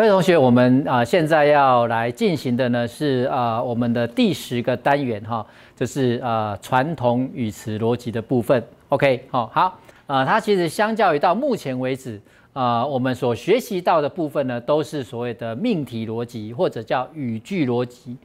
各位同学，我们啊现在要来进行的呢是啊我们的第十个单元哈，就是啊传统语词逻辑的部分。OK，好，好，呃，它其实相较于到目前为止啊我们所学习到的部分呢，都是所谓的命题逻辑或者叫语句逻辑。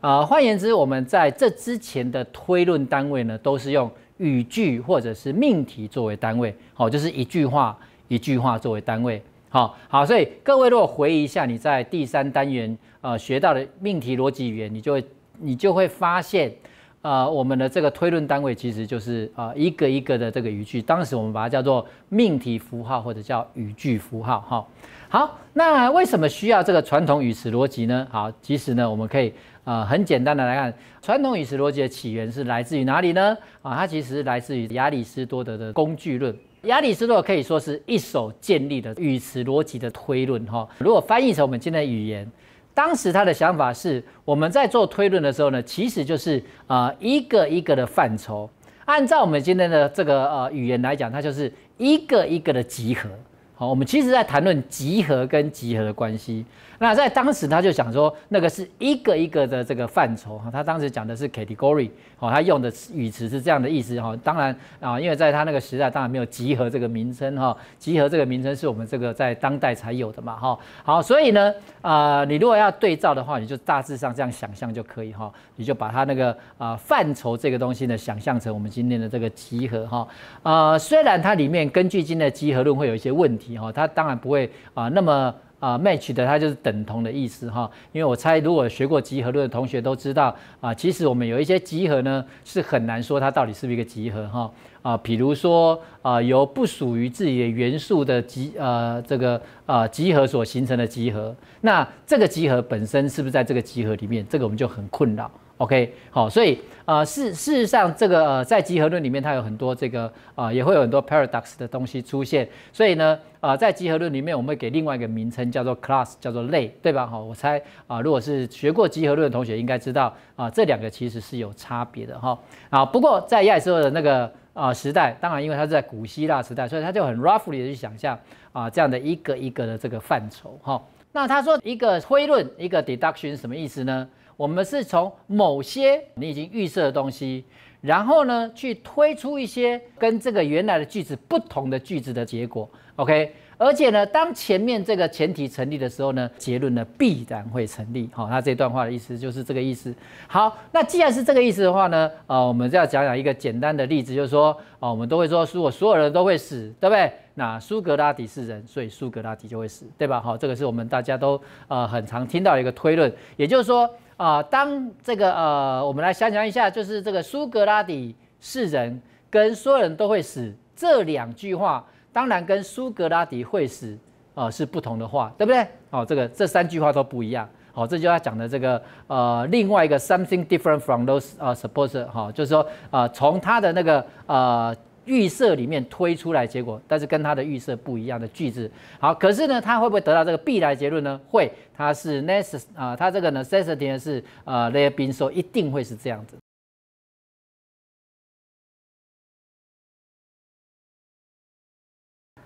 啊，换言之，我们在这之前的推论单位呢，都是用语句或者是命题作为单位，好，就是一句话一句话作为单位。好好，所以各位如果回忆一下你在第三单元呃学到的命题逻辑语言，你就会你就会发现，呃，我们的这个推论单位其实就是呃一个一个的这个语句，当时我们把它叫做命题符号或者叫语句符号。哈，好，那为什么需要这个传统语词逻辑呢？好，其实呢，我们可以呃很简单的来看，传统语词逻辑的起源是来自于哪里呢？啊，它其实来自于亚里士多德的工具论。亚里士多可以说是一手建立的语词逻辑的推论哈。如果翻译成我们今天的语言，当时他的想法是，我们在做推论的时候呢，其实就是呃一个一个的范畴。按照我们今天的这个呃语言来讲，它就是一个一个的集合。好，我们其实在谈论集合跟集合的关系。那在当时他就想说，那个是一个一个的这个范畴哈，他当时讲的是 category，好，他用的语词是这样的意思哈。当然啊，因为在他那个时代，当然没有集合这个名称哈，集合这个名称是我们这个在当代才有的嘛哈。好，所以呢，啊，你如果要对照的话，你就大致上这样想象就可以哈，你就把它那个啊范畴这个东西呢，想象成我们今天的这个集合哈。呃，虽然它里面根据今天的集合论会有一些问题哈，它当然不会啊那么。啊，match 的它就是等同的意思哈，因为我猜如果学过集合论的同学都知道啊，其实我们有一些集合呢是很难说它到底是不是一个集合哈啊，比如说啊由不属于自己的元素的集呃这个啊集合所形成的集合，那这个集合本身是不是在这个集合里面，这个我们就很困扰。OK，好，所以呃，事事实上，这个呃，在集合论里面，它有很多这个啊，也会有很多 paradox 的东西出现。所以呢，呃，在集合论里面，我们会给另外一个名称叫做 class，叫做类，对吧？好，我猜啊，如果是学过集合论的同学，应该知道啊，这两个其实是有差别的哈。啊，不过在亚里士多德那个啊时代，当然因为他在古希腊时代，所以他就很 roughly 的去想象啊这样的一个一个的这个范畴哈。那他说一个推论，一个 deduction 是什么意思呢？我们是从某些你已经预设的东西，然后呢，去推出一些跟这个原来的句子不同的句子的结果。OK，而且呢，当前面这个前提成立的时候呢，结论呢必然会成立。好，那这段话的意思就是这个意思。好，那既然是这个意思的话呢，呃，我们再讲讲一个简单的例子，就是说，啊，我们都会说，如果所有人都会死，对不对？那苏格拉底是人，所以苏格拉底就会死，对吧？好，这个是我们大家都呃很常听到一个推论，也就是说。啊，当这个呃，我们来想想一下，就是这个苏格拉底是人，跟所有人都会死这两句话，当然跟苏格拉底会死，呃，是不同的话，对不对？哦，这个这三句话都不一样。好，这就要讲的这个呃，另外一个 something different from those 啊，suppose 哈，就是说呃，从他的那个呃。预设里面推出来结果，但是跟他的预设不一样的句子，好，可是呢，他会不会得到这个必然结论呢？会，它是 necess 啊，它这个 necessity 是呃 a h e r being so 一定会是这样子。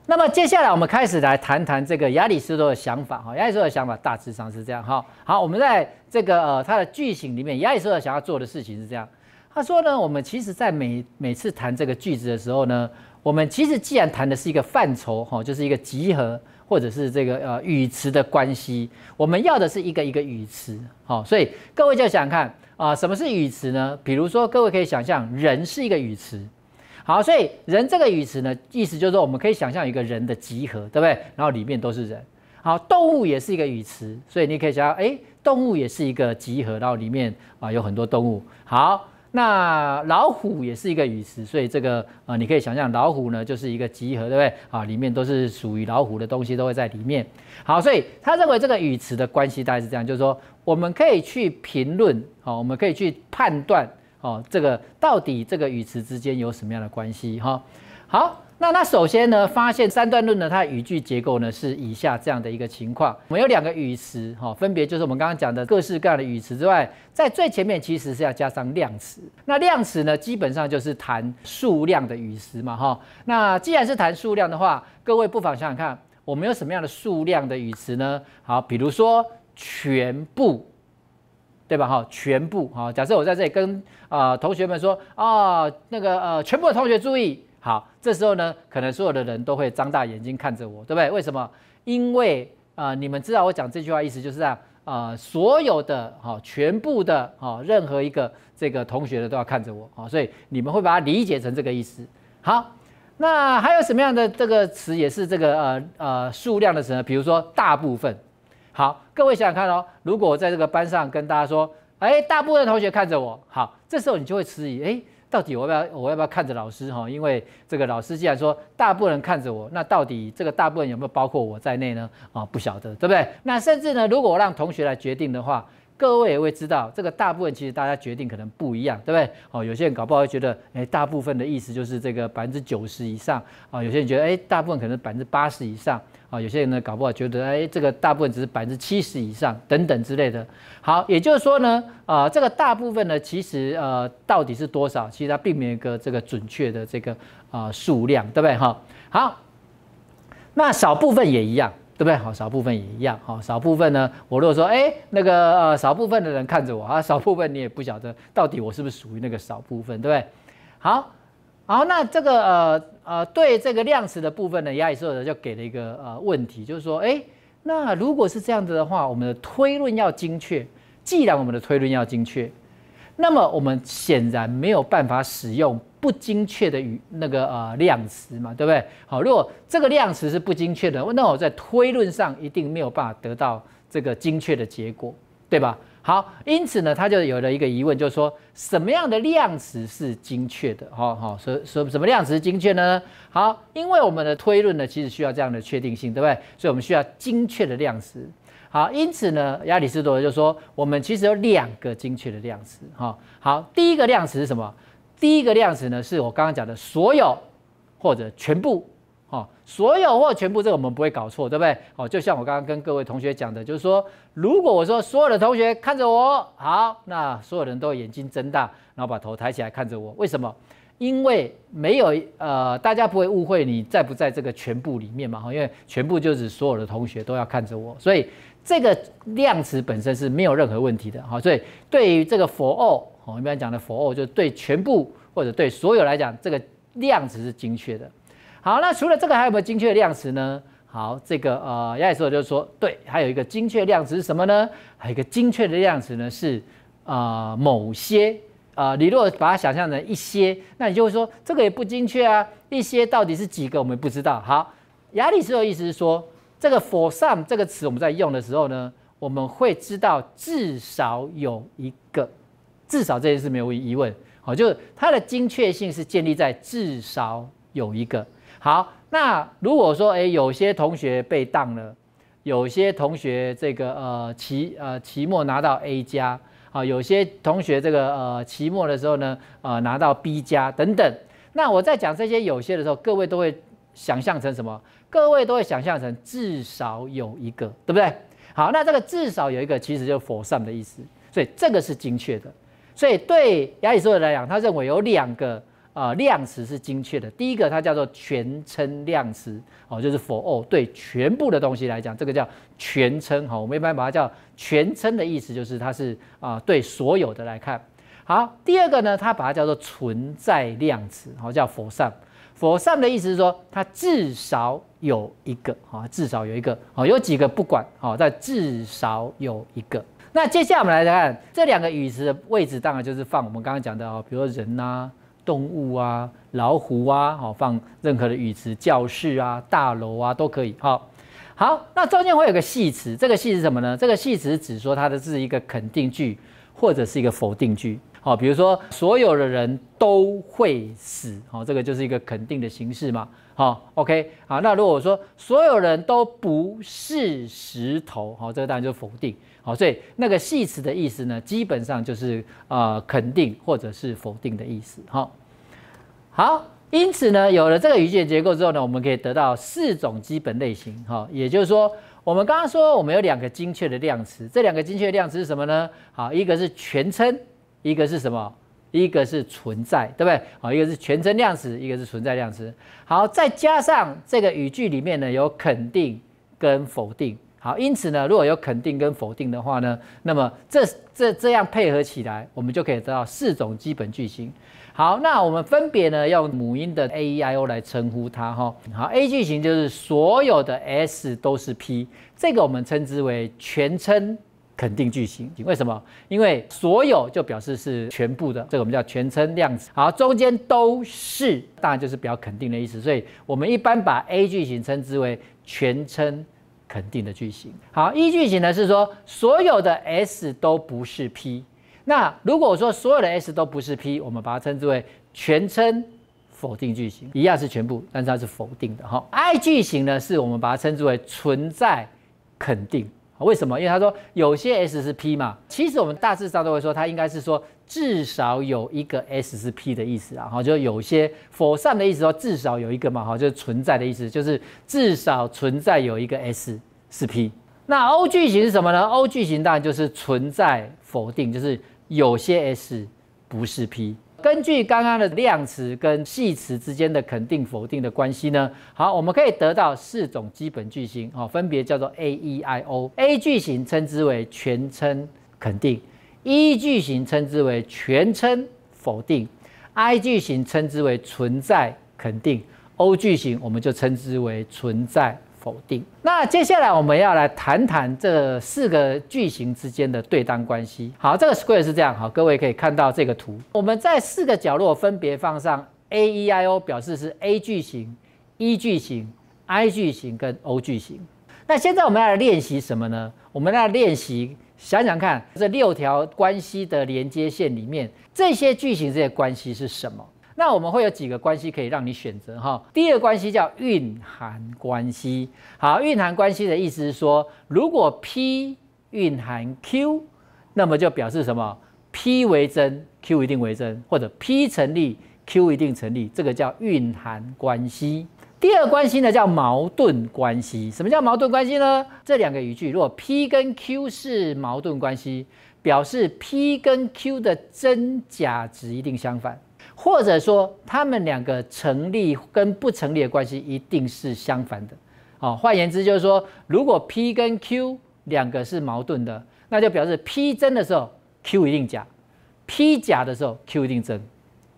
那么接下来我们开始来谈谈这个亚里士多的想法哈，亚里士多的想法大致上是这样哈。好，我们在这个呃他的剧情里面，亚里士多想要做的事情是这样。他说呢，我们其实，在每每次谈这个句子的时候呢，我们其实既然谈的是一个范畴，哈，就是一个集合，或者是这个呃语词的关系，我们要的是一个一个语词，好，所以各位就想看啊，什么是语词呢？比如说，各位可以想象，人是一个语词，好，所以人这个语词呢，意思就是说，我们可以想象一个人的集合，对不对？然后里面都是人，好，动物也是一个语词，所以你可以想，哎，动物也是一个集合，然后里面啊有很多动物，好。那老虎也是一个语词，所以这个呃，你可以想象老虎呢就是一个集合，对不对？啊，里面都是属于老虎的东西都会在里面。好，所以他认为这个语词的关系大概是这样，就是说我们可以去评论，哦，我们可以去判断，哦，这个到底这个语词之间有什么样的关系？哈，好。那那首先呢，发现三段论呢，它的语句结构呢是以下这样的一个情况。我们有两个语词，哈，分别就是我们刚刚讲的各式各样的语词之外，在最前面其实是要加上量词。那量词呢，基本上就是谈数量的语词嘛，哈。那既然是谈数量的话，各位不妨想想看，我们有什么样的数量的语词呢？好，比如说全部，对吧？哈，全部哈。假设我在这里跟呃同学们说啊，那个呃全部的同学注意。好，这时候呢，可能所有的人都会张大眼睛看着我，对不对？为什么？因为啊，你们知道我讲这句话意思就是让啊所有的哈全部的哈任何一个这个同学的都要看着我啊，所以你们会把它理解成这个意思。好，那还有什么样的这个词也是这个呃呃数量的词呢？比如说大部分。好，各位想想看哦，如果我在这个班上跟大家说，哎，大部分同学看着我，好，这时候你就会迟疑，哎。到底我要不要我要不要看着老师哈？因为这个老师既然说大部分人看着我，那到底这个大部分有没有包括我在内呢？啊，不晓得，对不对？那甚至呢，如果我让同学来决定的话。各位也会知道，这个大部分其实大家决定可能不一样，对不对？哦，有些人搞不好觉得，哎，大部分的意思就是这个百分之九十以上啊；有些人觉得，哎，大部分可能百分之八十以上啊；有些人呢，搞不好觉得，哎，这个大部分只是百分之七十以上等等之类的。好，也就是说呢，啊，这个大部分呢，其实呃，到底是多少，其实它并没有一个这个准确的这个啊数量，对不对？哈，好，那少部分也一样。对不对？好，少部分也一样。好，少部分呢？我如果说，哎，那个呃，少部分的人看着我啊，少部分你也不晓得到底我是不是属于那个少部分，对不对？好，好，那这个呃呃，对这个量词的部分呢，亚里士多德就给了一个呃问题，就是说，哎，那如果是这样子的话，我们的推论要精确，既然我们的推论要精确。那么我们显然没有办法使用不精确的语那个呃量词嘛，对不对？好，如果这个量词是不精确的，那我在推论上一定没有办法得到这个精确的结果，对吧？好，因此呢，他就有了一个疑问，就是说什么样的量词是精确的？哈，哈，说说什么量词精确呢？好，因为我们的推论呢，其实需要这样的确定性，对不对？所以我们需要精确的量词。好，因此呢，亚里士多德就说，我们其实有两个精确的量词，哈，好，第一个量词是什么？第一个量词呢，是我刚刚讲的，所有或者全部，哈，所有或全部，这个我们不会搞错，对不对？哦，就像我刚刚跟各位同学讲的，就是说，如果我说所有的同学看着我，好，那所有人都眼睛睁大，然后把头抬起来看着我，为什么？因为没有，呃，大家不会误会你在不在这个全部里面嘛，哈，因为全部就是所有的同学都要看着我，所以。这个量词本身是没有任何问题的，好，所以对于这个 “for all” 我们一般讲的 “for all” 就对全部或者对所有来讲，这个量词是精确的。好，那除了这个还有没有精确量词呢？好，这个呃亚里士多德就说，对，还有一个精确量词是什么呢？还有一个精确的量词呢是啊某些啊，你如果把它想象成一些，那你就会说这个也不精确啊，一些到底是几个我们不知道。好，亚里士多的意思是说。这个 for some 这个词我们在用的时候呢，我们会知道至少有一个，至少这件事没有疑问，好，就是它的精确性是建立在至少有一个。好，那如果说，诶，有些同学被当了，有些同学这个呃期呃期末拿到 A 加，好，有些同学这个呃期末的时候呢，呃拿到 B 加等等，那我在讲这些有些的时候，各位都会想象成什么？各位都会想象成至少有一个，对不对？好，那这个至少有一个，其实就 for some 的意思，所以这个是精确的。所以对亚里士多德来讲，他认为有两个啊量词是精确的。第一个，它叫做全称量词哦，就是 for all，对全部的东西来讲，这个叫全称哈。我们一般把它叫全称的意思，就是它是啊对所有的来看。好，第二个呢，它把它叫做存在量词，好叫 for some。佛善的意思是说，它至少有一个啊，至少有一个啊，有几个不管啊，但至少有一个。那接下来我们来看这两个语词的位置，当然就是放我们刚刚讲的啊，比如说人呐、动物啊、老虎啊，好放任何的语词，教室啊、大楼啊都可以。好，好，那中间会有个系词，这个系词什么呢？这个系词只说它的是一个肯定句或者是一个否定句。好，比如说所有的人都会死，好，这个就是一个肯定的形式嘛。好，OK，好，那如果说所有人都不是石头，好，这个当然就否定。好，所以那个系词的意思呢，基本上就是呃肯定或者是否定的意思。好，好，因此呢，有了这个语句结构之后呢，我们可以得到四种基本类型。哈，也就是说，我们刚刚说我们有两个精确的量词，这两个精确量词是什么呢？好，一个是全称。一个是什么？一个是存在，对不对？好，一个是全真量词，一个是存在量词。好，再加上这个语句里面呢有肯定跟否定。好，因此呢如果有肯定跟否定的话呢，那么这这这样配合起来，我们就可以得到四种基本句型。好，那我们分别呢用母音的 A E I O 来称呼它。哈，好，A 句型就是所有的 S 都是 P，这个我们称之为全称。肯定句型，为什么？因为所有就表示是全部的，这个我们叫全称量词。好，中间都是，当然就是表肯定的意思，所以我们一般把 A 句型称之为全称肯定的句型。好，E 句型呢是说所有的 S 都不是 P。那如果说所有的 S 都不是 P，我们把它称之为全称否定句型，一样是全部，但是它是否定的。好，I 句型呢是我们把它称之为存在肯定。为什么？因为他说有些 S 是 P 嘛，其实我们大致上都会说，它应该是说至少有一个 S 是 P 的意思啊。哈，就有些否三的意思说至少有一个嘛，哈，就是存在的意思，就是至少存在有一个 S 是 P。那 O 型是什么呢？O 型当然就是存在否定，就是有些 S 不是 P。根据刚刚的量词跟系词之间的肯定否定的关系呢，好，我们可以得到四种基本句型，哦，分别叫做 A E I O。A 句型称之为全称肯定，E 句型称之为全称否定，I 句型称之为存在肯定，O 句型我们就称之为存在。否定。那接下来我们要来谈谈这四个句型之间的对当关系。好，这个 square 是这样。好，各位可以看到这个图，我们在四个角落分别放上 A、E、I、O，表示是 A 句型、E 句型、I 句型跟 O 句型。那现在我们要来练习什么呢？我们来练习，想想看这六条关系的连接线里面，这些句型这些关系是什么？那我们会有几个关系可以让你选择哈。第二关系叫蕴含关系。好，蕴含关系的意思是说，如果 p 蕴含 q，那么就表示什么？p 为真，q 一定为真，或者 p 成立，q 一定成立。这个叫蕴含关系。第二关系呢叫矛盾关系。什么叫矛盾关系呢？这两个语句如果 p 跟 q 是矛盾关系，表示 p 跟 q 的真假值一定相反。或者说，它们两个成立跟不成立的关系一定是相反的。好，换言之就是说，如果 P 跟 Q 两个是矛盾的，那就表示 P 真的时候 Q 一定假，P 假的时候 Q 一定真。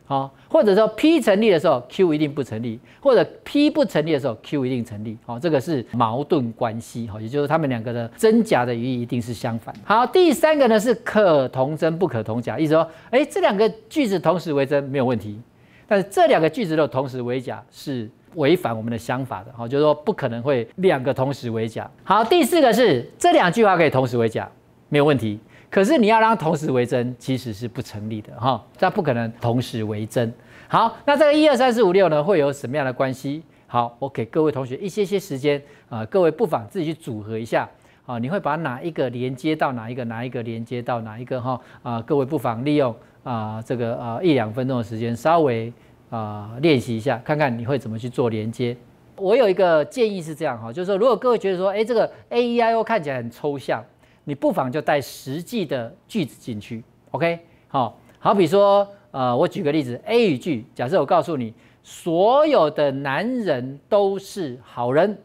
好，或者说 P 成立的时候，Q 一定不成立；或者 P 不成立的时候，Q 一定成立。好，这个是矛盾关系。好，也就是它们两个的真假的语义一定是相反。好，第三个呢是可同真不可同假，意思说，哎，这两个句子同时为真没有问题，但是这两个句子都同时为假是违反我们的想法的。好，就是说不可能会两个同时为假。好，第四个是这两句话可以同时为假，没有问题。可是你要让它同时为真，其实是不成立的哈，这不可能同时为真。好，那这个一二三四五六呢，会有什么样的关系？好，我给各位同学一些些时间啊，各位不妨自己去组合一下啊，你会把哪一个连接到哪一个，哪一个连接到哪一个哈啊，各位不妨利用啊这个啊一两分钟的时间稍微啊练习一下，看看你会怎么去做连接。我有一个建议是这样哈，就是说如果各位觉得说，哎，这个 A E I O 看起来很抽象。你不妨就带实际的句子进去，OK？好好比说，呃，我举个例子，A 语句，假设我告诉你，所有的男人都是好人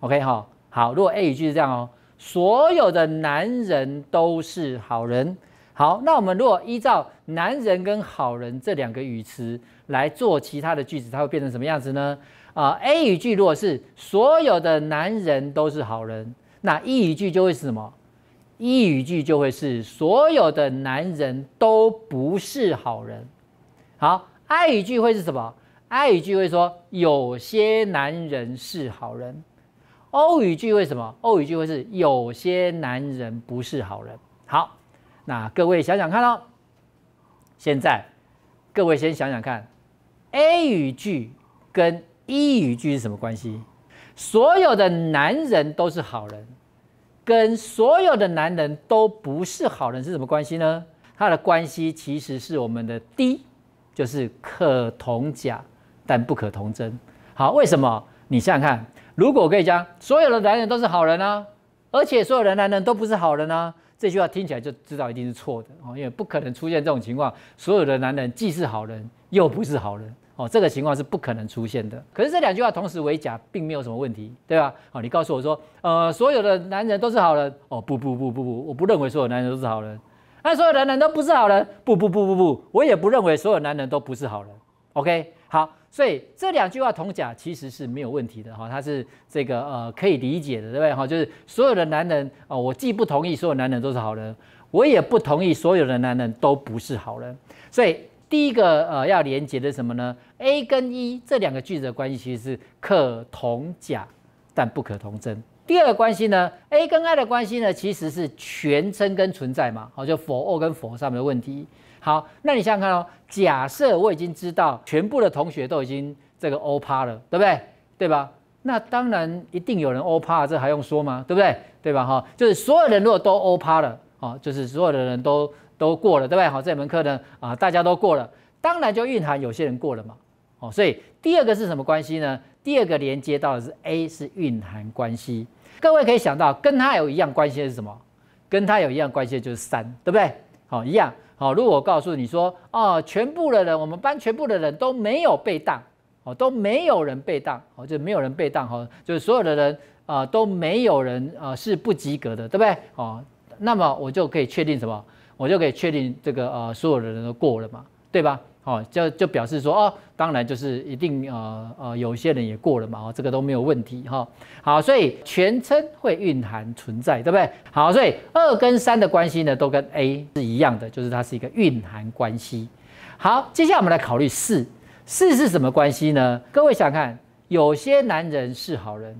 ，OK？哈，好，如果 A 语句是这样哦，所有的男人都是好人。好，那我们如果依照男人跟好人这两个语词来做其他的句子，它会变成什么样子呢？啊，A 语句如果是所有的男人都是好人，那 E 语句就会是什么？一语句就会是所有的男人都不是好人。好，爱语句会是什么？爱语句会说有些男人是好人。恶语句会什么？恶语句会是有些男人不是好人。好，那各位想想看哦。现在各位先想想看，A 语句跟 E 语句是什么关系？所有的男人都是好人。跟所有的男人都不是好人是什么关系呢？它的关系其实是我们的 D，就是可同假，但不可同真。好，为什么？你想想看，如果我跟你讲，所有的男人都是好人啊，而且所有男人都不是好人呢？这句话听起来就知道一定是错的啊，因为不可能出现这种情况，所有的男人既是好人又不是好人。哦，这个情况是不可能出现的。可是这两句话同时为假，并没有什么问题，对吧？哦，你告诉我说，呃，所有的男人都是好人。哦，不不不不不，我不认为所有男人都是好人。那所有的人都不是好人？不不不不不，我也不认为所有男人都不是好人。OK，好，所以这两句话同假其实是没有问题的。哈，它是这个呃可以理解的，对不对？哈，就是所有的男人啊，我既不同意所有男人都是好人，我也不同意所有的男人都不是好人。所以。第一个呃要连接的什么呢？A 跟 E 这两个句子的关系其实是可同假，但不可同真。第二个关系呢，A 跟 I 的关系呢，其实是全称跟存在嘛，好，就 for all 跟 for s o 的问题。好，那你想想看哦，假设我已经知道全部的同学都已经这个 O 趴了，对不对？对吧？那当然一定有人 O 趴，这还用说吗？对不对？对吧？哈，就是所有人如果都 O 趴了，哦，就是所有的人都。都过了，对不对？好，这门课呢，啊，大家都过了，当然就蕴含有些人过了嘛。哦，所以第二个是什么关系呢？第二个连接到的是 A 是蕴含关系。各位可以想到，跟它有一样关系的是什么？跟它有一样关系的就是三，对不对？好，一样。好，如果我告诉你说，哦，全部的人，我们班全部的人都没有被当，哦，都没有人被当，哦，就没有人被当，哦，就是所有的人，呃，都没有人，呃，是不及格的，对不对？哦，那么我就可以确定什么？我就可以确定这个呃，所有的人都过了嘛，对吧？好，就就表示说哦，当然就是一定呃呃，有些人也过了嘛，哦，这个都没有问题哈。好，所以全称会蕴含存在，对不对？好，所以二跟三的关系呢，都跟 A 是一样的，就是它是一个蕴含关系。好，接下来我们来考虑四，四是什么关系呢？各位想看，有些男人是好人，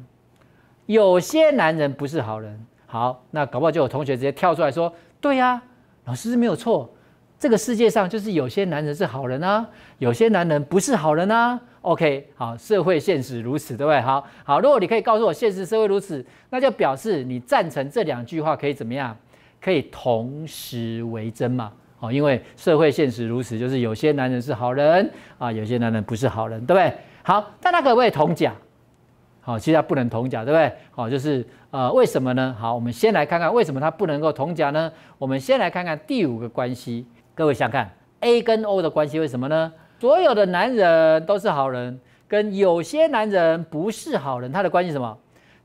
有些男人不是好人。好，那搞不好就有同学直接跳出来说，对呀。老师没有错，这个世界上就是有些男人是好人啊，有些男人不是好人啊。OK，好，社会现实如此，对不对？好好，如果你可以告诉我现实社会如此，那就表示你赞成这两句话可以怎么样？可以同时为真嘛？好，因为社会现实如此，就是有些男人是好人啊，有些男人不是好人，对不对？好，那他可不可以同讲？好，其实它不能同假，对不对？好，就是呃，为什么呢？好，我们先来看看为什么它不能够同假呢？我们先来看看第五个关系，各位想看 A 跟 O 的关系为什么呢？所有的男人都是好人，跟有些男人不是好人，它的关系什么？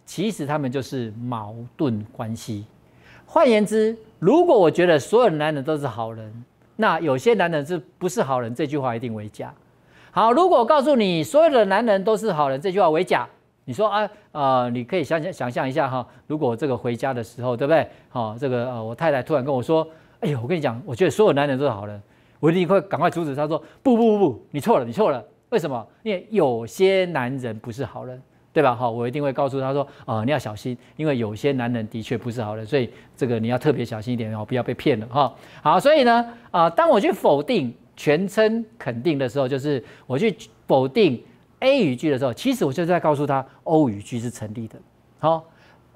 其实他们就是矛盾关系。换言之，如果我觉得所有的男人都是好人，那有些男人是不是好人？这句话一定为假。好，如果告诉你所有的男人都是好人，这句话为假。你说啊啊，你可以想想想象一下哈，如果这个回家的时候，对不对？好，这个我太太突然跟我说：“哎呦，我跟你讲，我觉得所有男人都是好人。”我一定会赶快阻止他说：“不不不不，你错了，你错了。为什么？因为有些男人不是好人，对吧？好，我一定会告诉他说：啊，你要小心，因为有些男人的确不是好人，所以这个你要特别小心一点哦，不要被骗了哈。好，所以呢，啊，当我去否定全称肯定的时候，就是我去否定。A 语句的时候，其实我就是在告诉他，O 语句是成立的。好，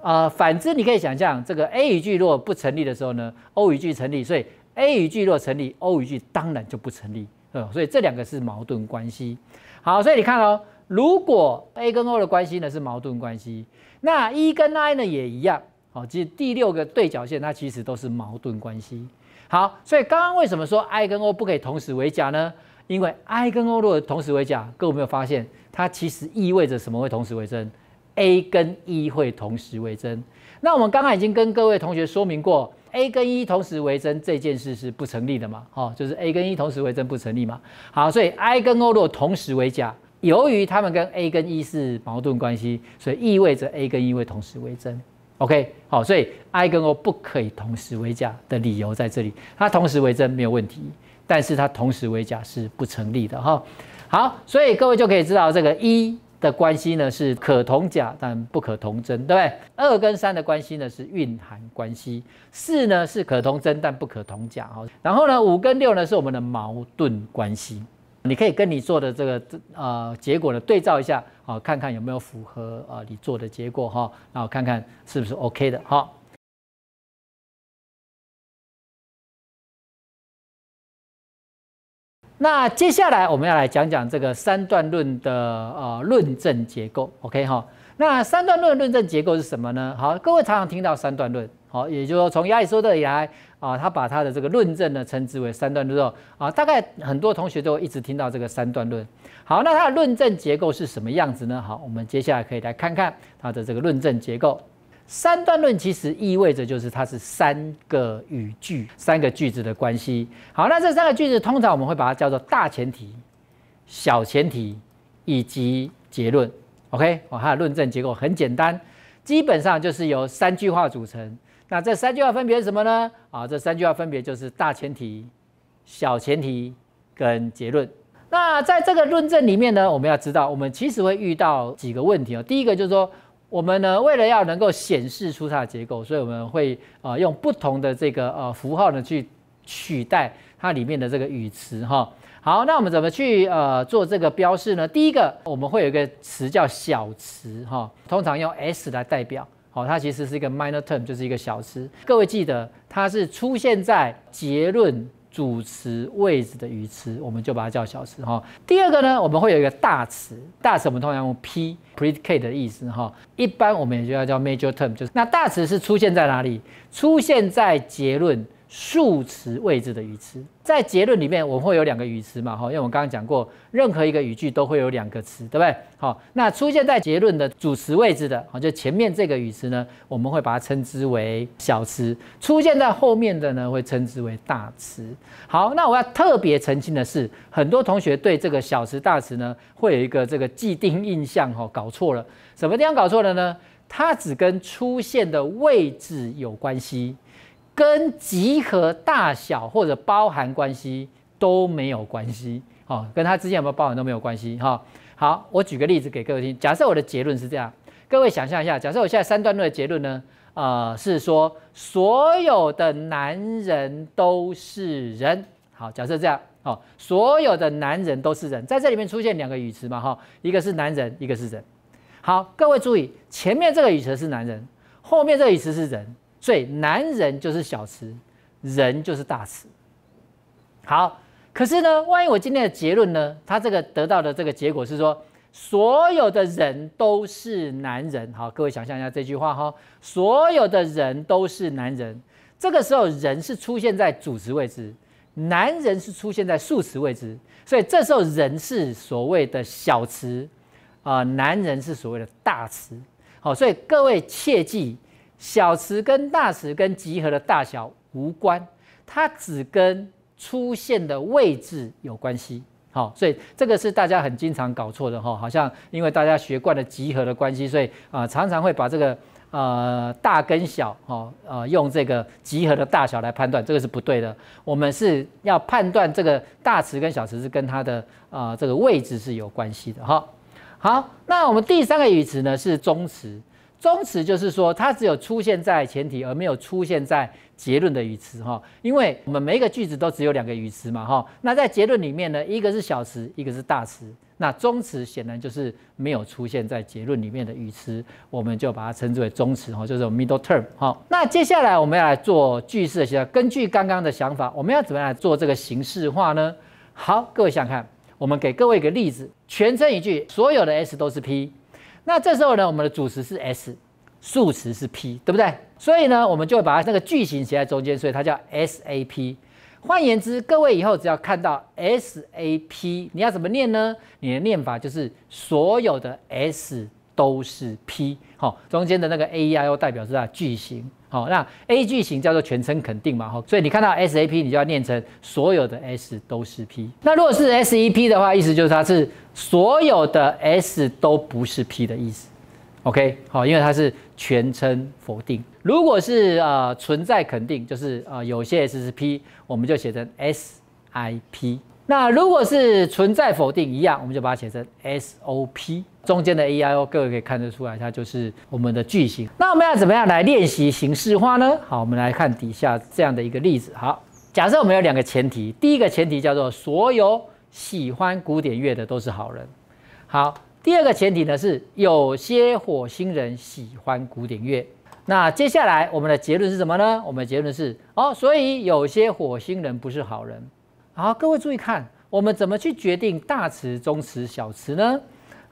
啊，反之你可以想象，这个 A 语句如果不成立的时候呢，O 语句成立，所以 A 语句若成立，O 语句当然就不成立，呃、所以这两个是矛盾关系。好，所以你看哦，如果 A 跟 O 的关系呢是矛盾关系，那 E 跟 I 呢也一样。好，其实第六个对角线，它其实都是矛盾关系。好，所以刚刚为什么说 I 跟 O 不可以同时为假呢？因为 I 跟 O 如果同时为假，各位有没有发现它其实意味着什么会同时为真？A 跟一会同时为真。那我们刚刚已经跟各位同学说明过，A 跟一同时为真这件事是不成立的嘛？哦，就是 A 跟一同时为真不成立嘛。好，所以 I 跟 O 如果同时为假，由于它们跟 A 跟一是矛盾关系，所以意味着 A 跟一会同时为真。OK，好，所以 I 跟 O 不可以同时为假的理由在这里，它同时为真没有问题。但是它同时为假是不成立的哈。好，所以各位就可以知道这个一的关系呢是可同假但不可同真，对不对？二跟三的关系呢是蕴含关系，四呢是可同真但不可同假哈。然后呢，五跟六呢是我们的矛盾关系。你可以跟你做的这个呃结果呢对照一下，好，看看有没有符合啊你做的结果哈。然后看看是不是 OK 的哈。那接下来我们要来讲讲这个三段论的呃论证结构，OK 哈？那三段论论证结构是什么呢？好，各位常常听到三段论，好，也就是说从亚里士多德来啊，他把他的这个论证呢称之为三段论啊，大概很多同学都一直听到这个三段论。好，那它的论证结构是什么样子呢？好，我们接下来可以来看看它的这个论证结构。三段论其实意味着就是它是三个语句、三个句子的关系。好，那这三个句子通常我们会把它叫做大前提、小前提以及结论。OK，我看论证结构很简单，基本上就是由三句话组成。那这三句话分别是什么呢？啊，这三句话分别就是大前提、小前提跟结论。那在这个论证里面呢，我们要知道，我们其实会遇到几个问题哦。第一个就是说。我们呢，为了要能够显示出它的结构，所以我们会呃用不同的这个呃符号呢去取代它里面的这个语词哈。好，那我们怎么去呃做这个标示呢？第一个，我们会有一个词叫小词哈，通常用 s 来代表，好，它其实是一个 minor term，就是一个小词。各位记得，它是出现在结论。主词位置的语词，我们就把它叫小词哈。第二个呢，我们会有一个大词，大词我们通常用 P predicate 的意思哈。一般我们也就要叫 major term，就是那大词是出现在哪里？出现在结论。数词位置的语词，在结论里面我们会有两个语词嘛？哈，因为我刚刚讲过，任何一个语句都会有两个词，对不对？好，那出现在结论的主词位置的，好，就前面这个语词呢，我们会把它称之为小词；出现在后面的呢，会称之为大词。好，那我要特别澄清的是，很多同学对这个小词大词呢，会有一个这个既定印象，哈，搞错了。什么地方搞错了呢？它只跟出现的位置有关系。跟集合大小或者包含关系都没有关系，哦，跟它之间有没有包含都没有关系哈。好，我举个例子给各位听。假设我的结论是这样，各位想象一下，假设我现在三段论的结论呢，呃，是说所有的男人都是人。好，假设这样，好，所有的男人都是人，在这里面出现两个语词嘛，哈，一个是男人，一个是人。好，各位注意，前面这个语词是男人，后面这个语词是人。所以男人就是小词，人就是大词。好，可是呢，万一我今天的结论呢？他这个得到的这个结果是说，所有的人都是男人。好，各位想象一下这句话哈，所有的人都是男人。这个时候，人是出现在主词位置，男人是出现在数词位置。所以这时候，人是所谓的小词，啊，男人是所谓的大词。好，所以各位切记。小词跟大词跟集合的大小无关，它只跟出现的位置有关系。好，所以这个是大家很经常搞错的哈，好像因为大家学惯了集合的关系，所以啊常常会把这个呃大跟小哈呃用这个集合的大小来判断，这个是不对的。我们是要判断这个大词跟小词是跟它的啊这个位置是有关系的哈。好，那我们第三个语词呢是中词。中词就是说，它只有出现在前提，而没有出现在结论的语词哈。因为我们每一个句子都只有两个语词嘛哈。那在结论里面呢，一个是小词，一个是大词。那中词显然就是没有出现在结论里面的语词，我们就把它称之为中词哈，就是 middle term 哈。那接下来我们要来做句式的，根据刚刚的想法，我们要怎么来做这个形式化呢？好，各位想看，我们给各位一个例子，全称语句所有的 S 都是 P。那这时候呢，我们的主词是 S，数词是 P，对不对？所以呢，我们就把它那个句型写在中间，所以它叫 SAP。换言之，各位以后只要看到 SAP，你要怎么念呢？你的念法就是所有的 S 都是 P，好，中间的那个 A E I O 代表是它句型。好，那 A 型叫做全称肯定嘛，好，所以你看到 S A P，你就要念成所有的 S 都是 P。那如果是 S E P 的话，意思就是它是所有的 S 都不是 P 的意思，OK。好，因为它是全称否定。如果是呃存在肯定，就是呃有些 S 是 P，我们就写成 S I P。那如果是存在否定一样，我们就把它写成 S O P。中间的 A I O，各位可以看得出来，它就是我们的句型。那我们要怎么样来练习形式化呢？好，我们来看底下这样的一个例子。好，假设我们有两个前提，第一个前提叫做所有喜欢古典乐的都是好人。好，第二个前提呢是有些火星人喜欢古典乐。那接下来我们的结论是什么呢？我们的结论是：哦，所以有些火星人不是好人。好，各位注意看，我们怎么去决定大词、中词、小词呢？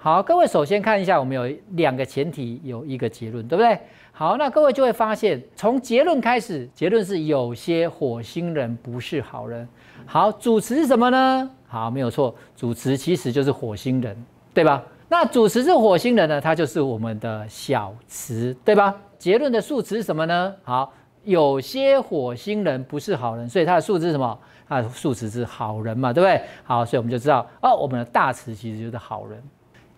好，各位首先看一下，我们有两个前提，有一个结论，对不对？好，那各位就会发现，从结论开始，结论是有些火星人不是好人。好，主持是什么呢？好，没有错，主持其实就是火星人，对吧？那主持是火星人呢，它就是我们的小词，对吧？结论的数词是什么呢？好，有些火星人不是好人，所以它的数字是什么？的数词是好人嘛，对不对？好，所以我们就知道，哦，我们的大词其实就是好人。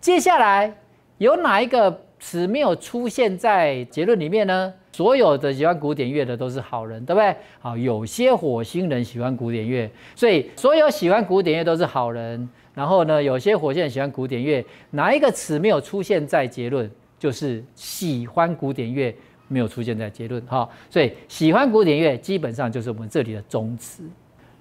接下来有哪一个词没有出现在结论里面呢？所有的喜欢古典乐的都是好人，对不对？好，有些火星人喜欢古典乐，所以所有喜欢古典乐都是好人。然后呢，有些火星人喜欢古典乐，哪一个词没有出现在结论？就是喜欢古典乐没有出现在结论。哈，所以喜欢古典乐基本上就是我们这里的宗词。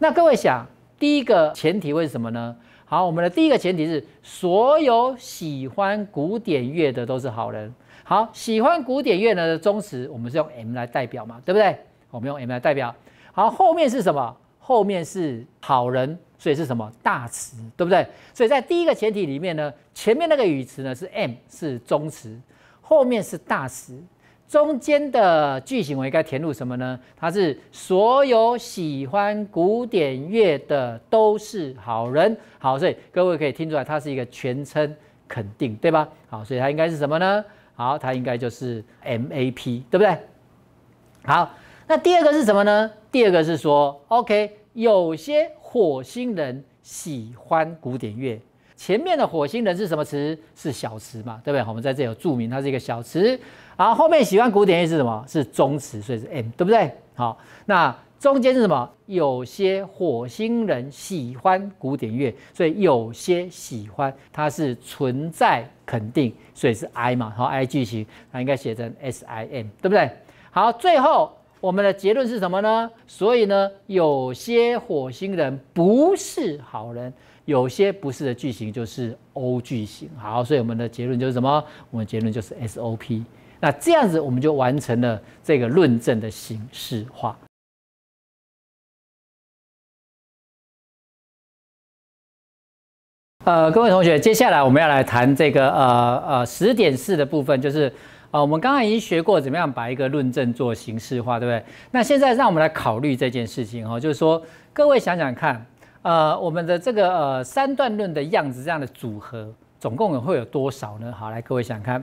那各位想，第一个前提为什么呢？好，我们的第一个前提是，所有喜欢古典乐的都是好人。好，喜欢古典乐呢的宗实，我们是用 M 来代表嘛，对不对？我们用 M 来代表。好，后面是什么？后面是好人，所以是什么大词，对不对？所以在第一个前提里面呢，前面那个语词呢是 M，是宗实，后面是大词，中间的句型我应该填入什么呢？它是所有喜欢古典乐的都是好人。好，所以各位可以听出来，它是一个全称肯定，对吧？好，所以它应该是什么呢？好，它应该就是 M A P，对不对？好，那第二个是什么呢？第二个是说，OK，有些火星人喜欢古典乐。前面的火星人是什么词？是小词嘛，对不对？我们在这有注明，它是一个小词。好，后面喜欢古典乐是什么？是中词，所以是 M，对不对？好，那中间是什么？有些火星人喜欢古典乐，所以有些喜欢，它是存在肯定，所以是 I 嘛，好 I 句型，那应该写成 S I M，对不对？好，最后我们的结论是什么呢？所以呢，有些火星人不是好人。有些不是的句型就是 O 句型，好，所以我们的结论就是什么？我们结论就是 S O P。那这样子我们就完成了这个论证的形式化。呃，各位同学，接下来我们要来谈这个呃呃十点四的部分，就是呃我们刚刚已经学过怎么样把一个论证做形式化，对不对？那现在让我们来考虑这件事情哦，就是说各位想想看。呃，我们的这个呃三段论的样子，这样的组合，总共会有多少呢？好，来各位想看。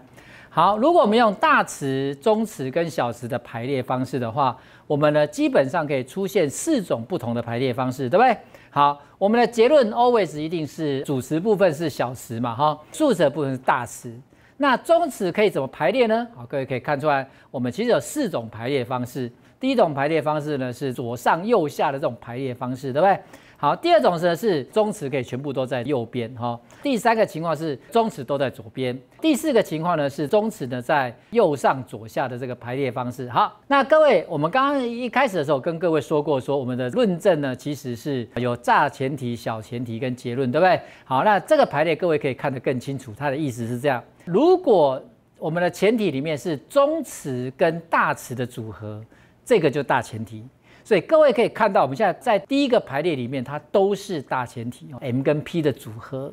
好，如果我们用大词、中词跟小词的排列方式的话，我们呢基本上可以出现四种不同的排列方式，对不对？好，我们的结论 always 一定是主词部分是小词嘛，哈，数者部分是大词。那中词可以怎么排列呢？好，各位可以看出来，我们其实有四种排列方式。第一种排列方式呢是左上右下的这种排列方式，对不对？好，第二种呢是中词可以全部都在右边哈。第三个情况是中词都在左边。第四个情况呢是中词呢在右上左下的这个排列方式。好，那各位，我们刚刚一开始的时候跟各位说过，说我们的论证呢其实是有大前提、小前提跟结论，对不对？好，那这个排列各位可以看得更清楚，它的意思是这样：如果我们的前提里面是中词跟大词的组合，这个就大前提。所以各位可以看到，我们现在在第一个排列里面，它都是大前提哦，M 跟 P 的组合。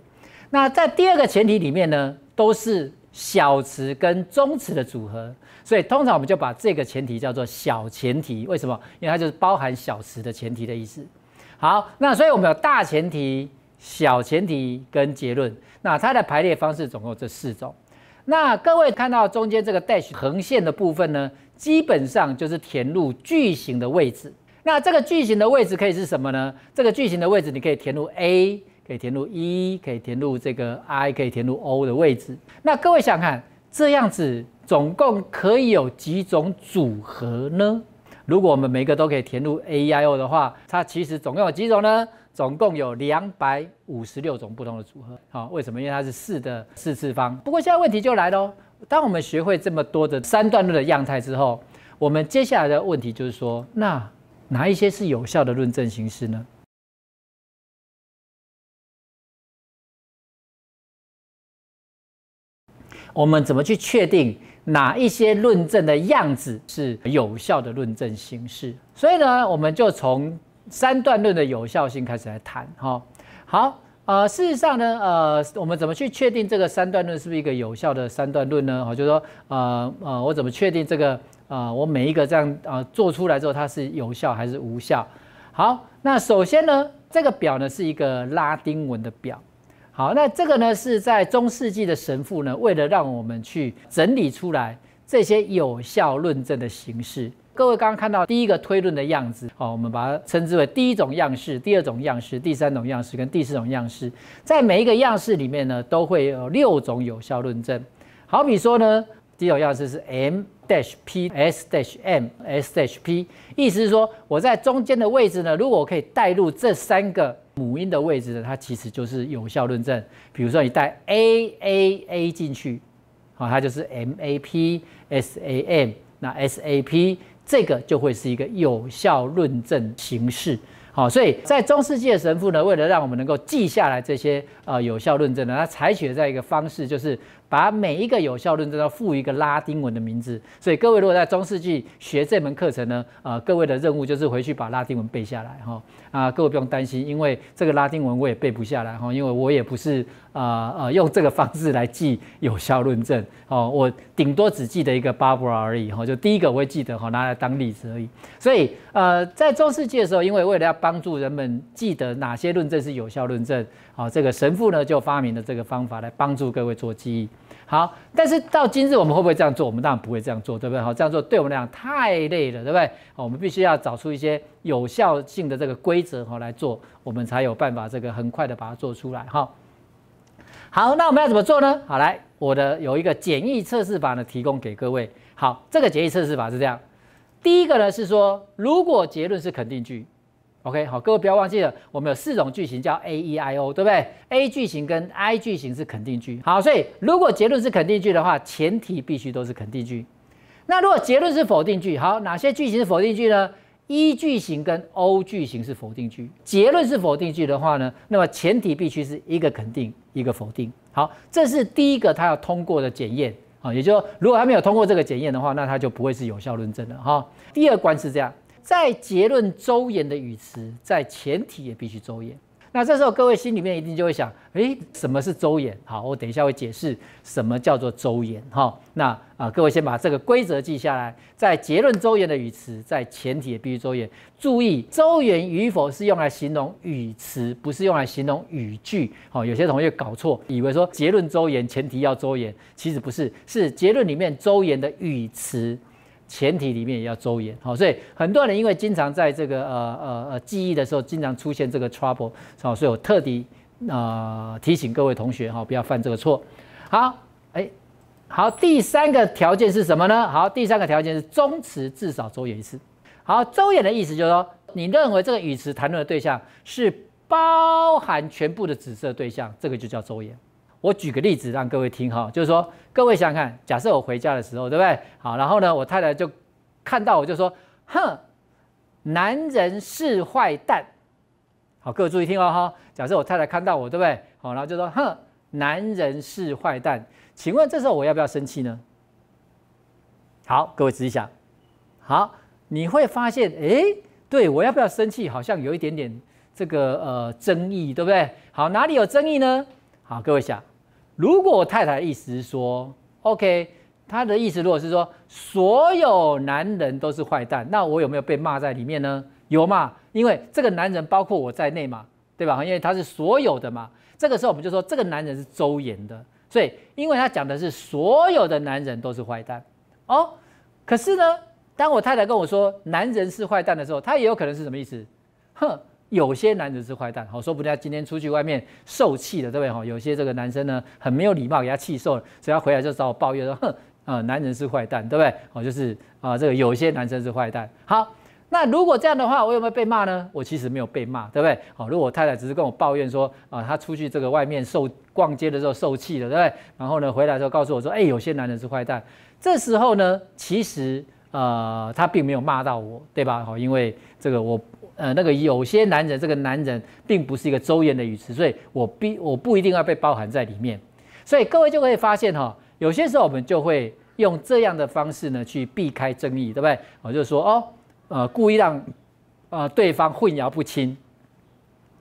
那在第二个前提里面呢，都是小词跟中词的组合。所以通常我们就把这个前提叫做小前提。为什么？因为它就是包含小词的前提的意思。好，那所以我们有大前提、小前提跟结论。那它的排列方式总共这四种。那各位看到中间这个 dash 横线的部分呢，基本上就是填入句型的位置。那这个矩形的位置可以是什么呢？这个矩形的位置你可以填入 A，可以填入 E，可以填入这个 I，可以填入 O 的位置。那各位想看，这样子总共可以有几种组合呢？如果我们每个都可以填入 A、E、I、O 的话，它其实总共有几种呢？总共有两百五十六种不同的组合。好，为什么？因为它是四的四次方。不过现在问题就来了当我们学会这么多的三段路的样态之后，我们接下来的问题就是说，那哪一些是有效的论证形式呢？我们怎么去确定哪一些论证的样子是有效的论证形式？所以呢，我们就从三段论的有效性开始来谈。哈，好。呃，事实上呢，呃，我们怎么去确定这个三段论是不是一个有效的三段论呢？哦，就是说，呃呃，我怎么确定这个呃，我每一个这样呃做出来之后，它是有效还是无效？好，那首先呢，这个表呢是一个拉丁文的表。好，那这个呢是在中世纪的神父呢，为了让我们去整理出来这些有效论证的形式。各位刚刚看到第一个推论的样子，哦，我们把它称之为第一种样式、第二种样式、第三种样式跟第四种样式。在每一个样式里面呢，都会有六种有效论证。好比说呢，第一种样式是 M dash P S dash M S dash P，意思是说我在中间的位置呢，如果我可以带入这三个母音的位置，呢，它其实就是有效论证。比如说你带 A A A 进去，好，它就是 M A P S A M，那 S A P。这个就会是一个有效论证形式，好，所以在中世纪的神父呢，为了让我们能够记下来这些呃有效论证呢，他采取的这样一个方式，就是把每一个有效论证都赋予一个拉丁文的名字。所以各位如果在中世纪学这门课程呢，呃，各位的任务就是回去把拉丁文背下来哈。啊，各位不用担心，因为这个拉丁文我也背不下来哈，因为我也不是。啊，呃，用这个方式来记有效论证哦。我顶多只记得一个 Barbara 而已，哈，就第一个我会记得，哈，拿来当例子而已。所以，呃，在中世纪的时候，因为为了要帮助人们记得哪些论证是有效论证，好，这个神父呢就发明了这个方法来帮助各位做记忆。好，但是到今日我们会不会这样做？我们当然不会这样做，对不对？好，这样做对我们来讲太累了，对不对？好，我们必须要找出一些有效性的这个规则，哈，来做，我们才有办法这个很快的把它做出来，哈。好，那我们要怎么做呢？好，来，我的有一个简易测试法呢，提供给各位。好，这个简易测试法是这样：第一个呢是说，如果结论是肯定句，OK，好，各位不要忘记了，我们有四种句型叫 A E I O，对不对？A 句型跟 I 句型是肯定句。好，所以如果结论是肯定句的话，前提必须都是肯定句。那如果结论是否定句，好，哪些句型是否定句呢？依句型跟 O 句型是否定句，结论是否定句的话呢？那么前提必须是一个肯定，一个否定。好，这是第一个他要通过的检验啊。也就是说，如果他没有通过这个检验的话，那他就不会是有效论证了哈。第二关是这样，在结论周延的语词，在前提也必须周延。那这时候，各位心里面一定就会想，诶，什么是周延？好，我等一下会解释什么叫做周延。哈，那啊，各位先把这个规则记下来，在结论周延的语词，在前提也必须周延。注意，周延与否是用来形容语词，不是用来形容语句。好，有些同学搞错，以为说结论周延，前提要周延，其实不是，是结论里面周延的语词。前提里面也要周延，好，所以很多人因为经常在这个呃呃呃记忆的时候，经常出现这个 trouble，好，所以我特地啊提醒各位同学哈，不要犯这个错。好，哎，好，第三个条件是什么呢？好，第三个条件是中词至少周延一次。好，周延的意思就是说，你认为这个语词谈论的对象是包含全部的紫色对象，这个就叫周延。我举个例子让各位听哈，就是说各位想想看，假设我回家的时候，对不对？好，然后呢，我太太就看到我就说，哼，男人是坏蛋。好，各位注意听哦哈。假设我太太看到我，对不对？好，然后就说，哼，男人是坏蛋。请问这时候我要不要生气呢？好，各位仔细想，好，你会发现，哎，对我要不要生气，好像有一点点这个呃争议，对不对？好，哪里有争议呢？好，各位想。如果太太的意思是说，OK，她的意思如果是说所有男人都是坏蛋，那我有没有被骂在里面呢？有嘛？因为这个男人包括我在内嘛，对吧？因为他是所有的嘛。这个时候我们就说这个男人是周延的，所以因为他讲的是所有的男人都是坏蛋哦。可是呢，当我太太跟我说男人是坏蛋的时候，他也有可能是什么意思？哼。有些男子是坏蛋，好，说不定他今天出去外面受气了，对不对？哈，有些这个男生呢很没有礼貌，给他气受了，所以他回来就找我抱怨说，哼，呃，男人是坏蛋，对不对？好，就是啊，这个有些男生是坏蛋。好，那如果这样的话，我有没有被骂呢？我其实没有被骂，对不对？好，如果我太太只是跟我抱怨说，啊，他出去这个外面受逛街的时候受气了，对不对？然后呢，回来之后告诉我说，哎，有些男人是坏蛋。这时候呢，其实呃，他并没有骂到我，对吧？好，因为这个我。呃，那个有些男人，这个男人并不是一个周延的语词，所以我必我不一定要被包含在里面，所以各位就会发现哈，有些时候我们就会用这样的方式呢去避开争议，对不对？我就说哦，呃，故意让呃对方混淆不清，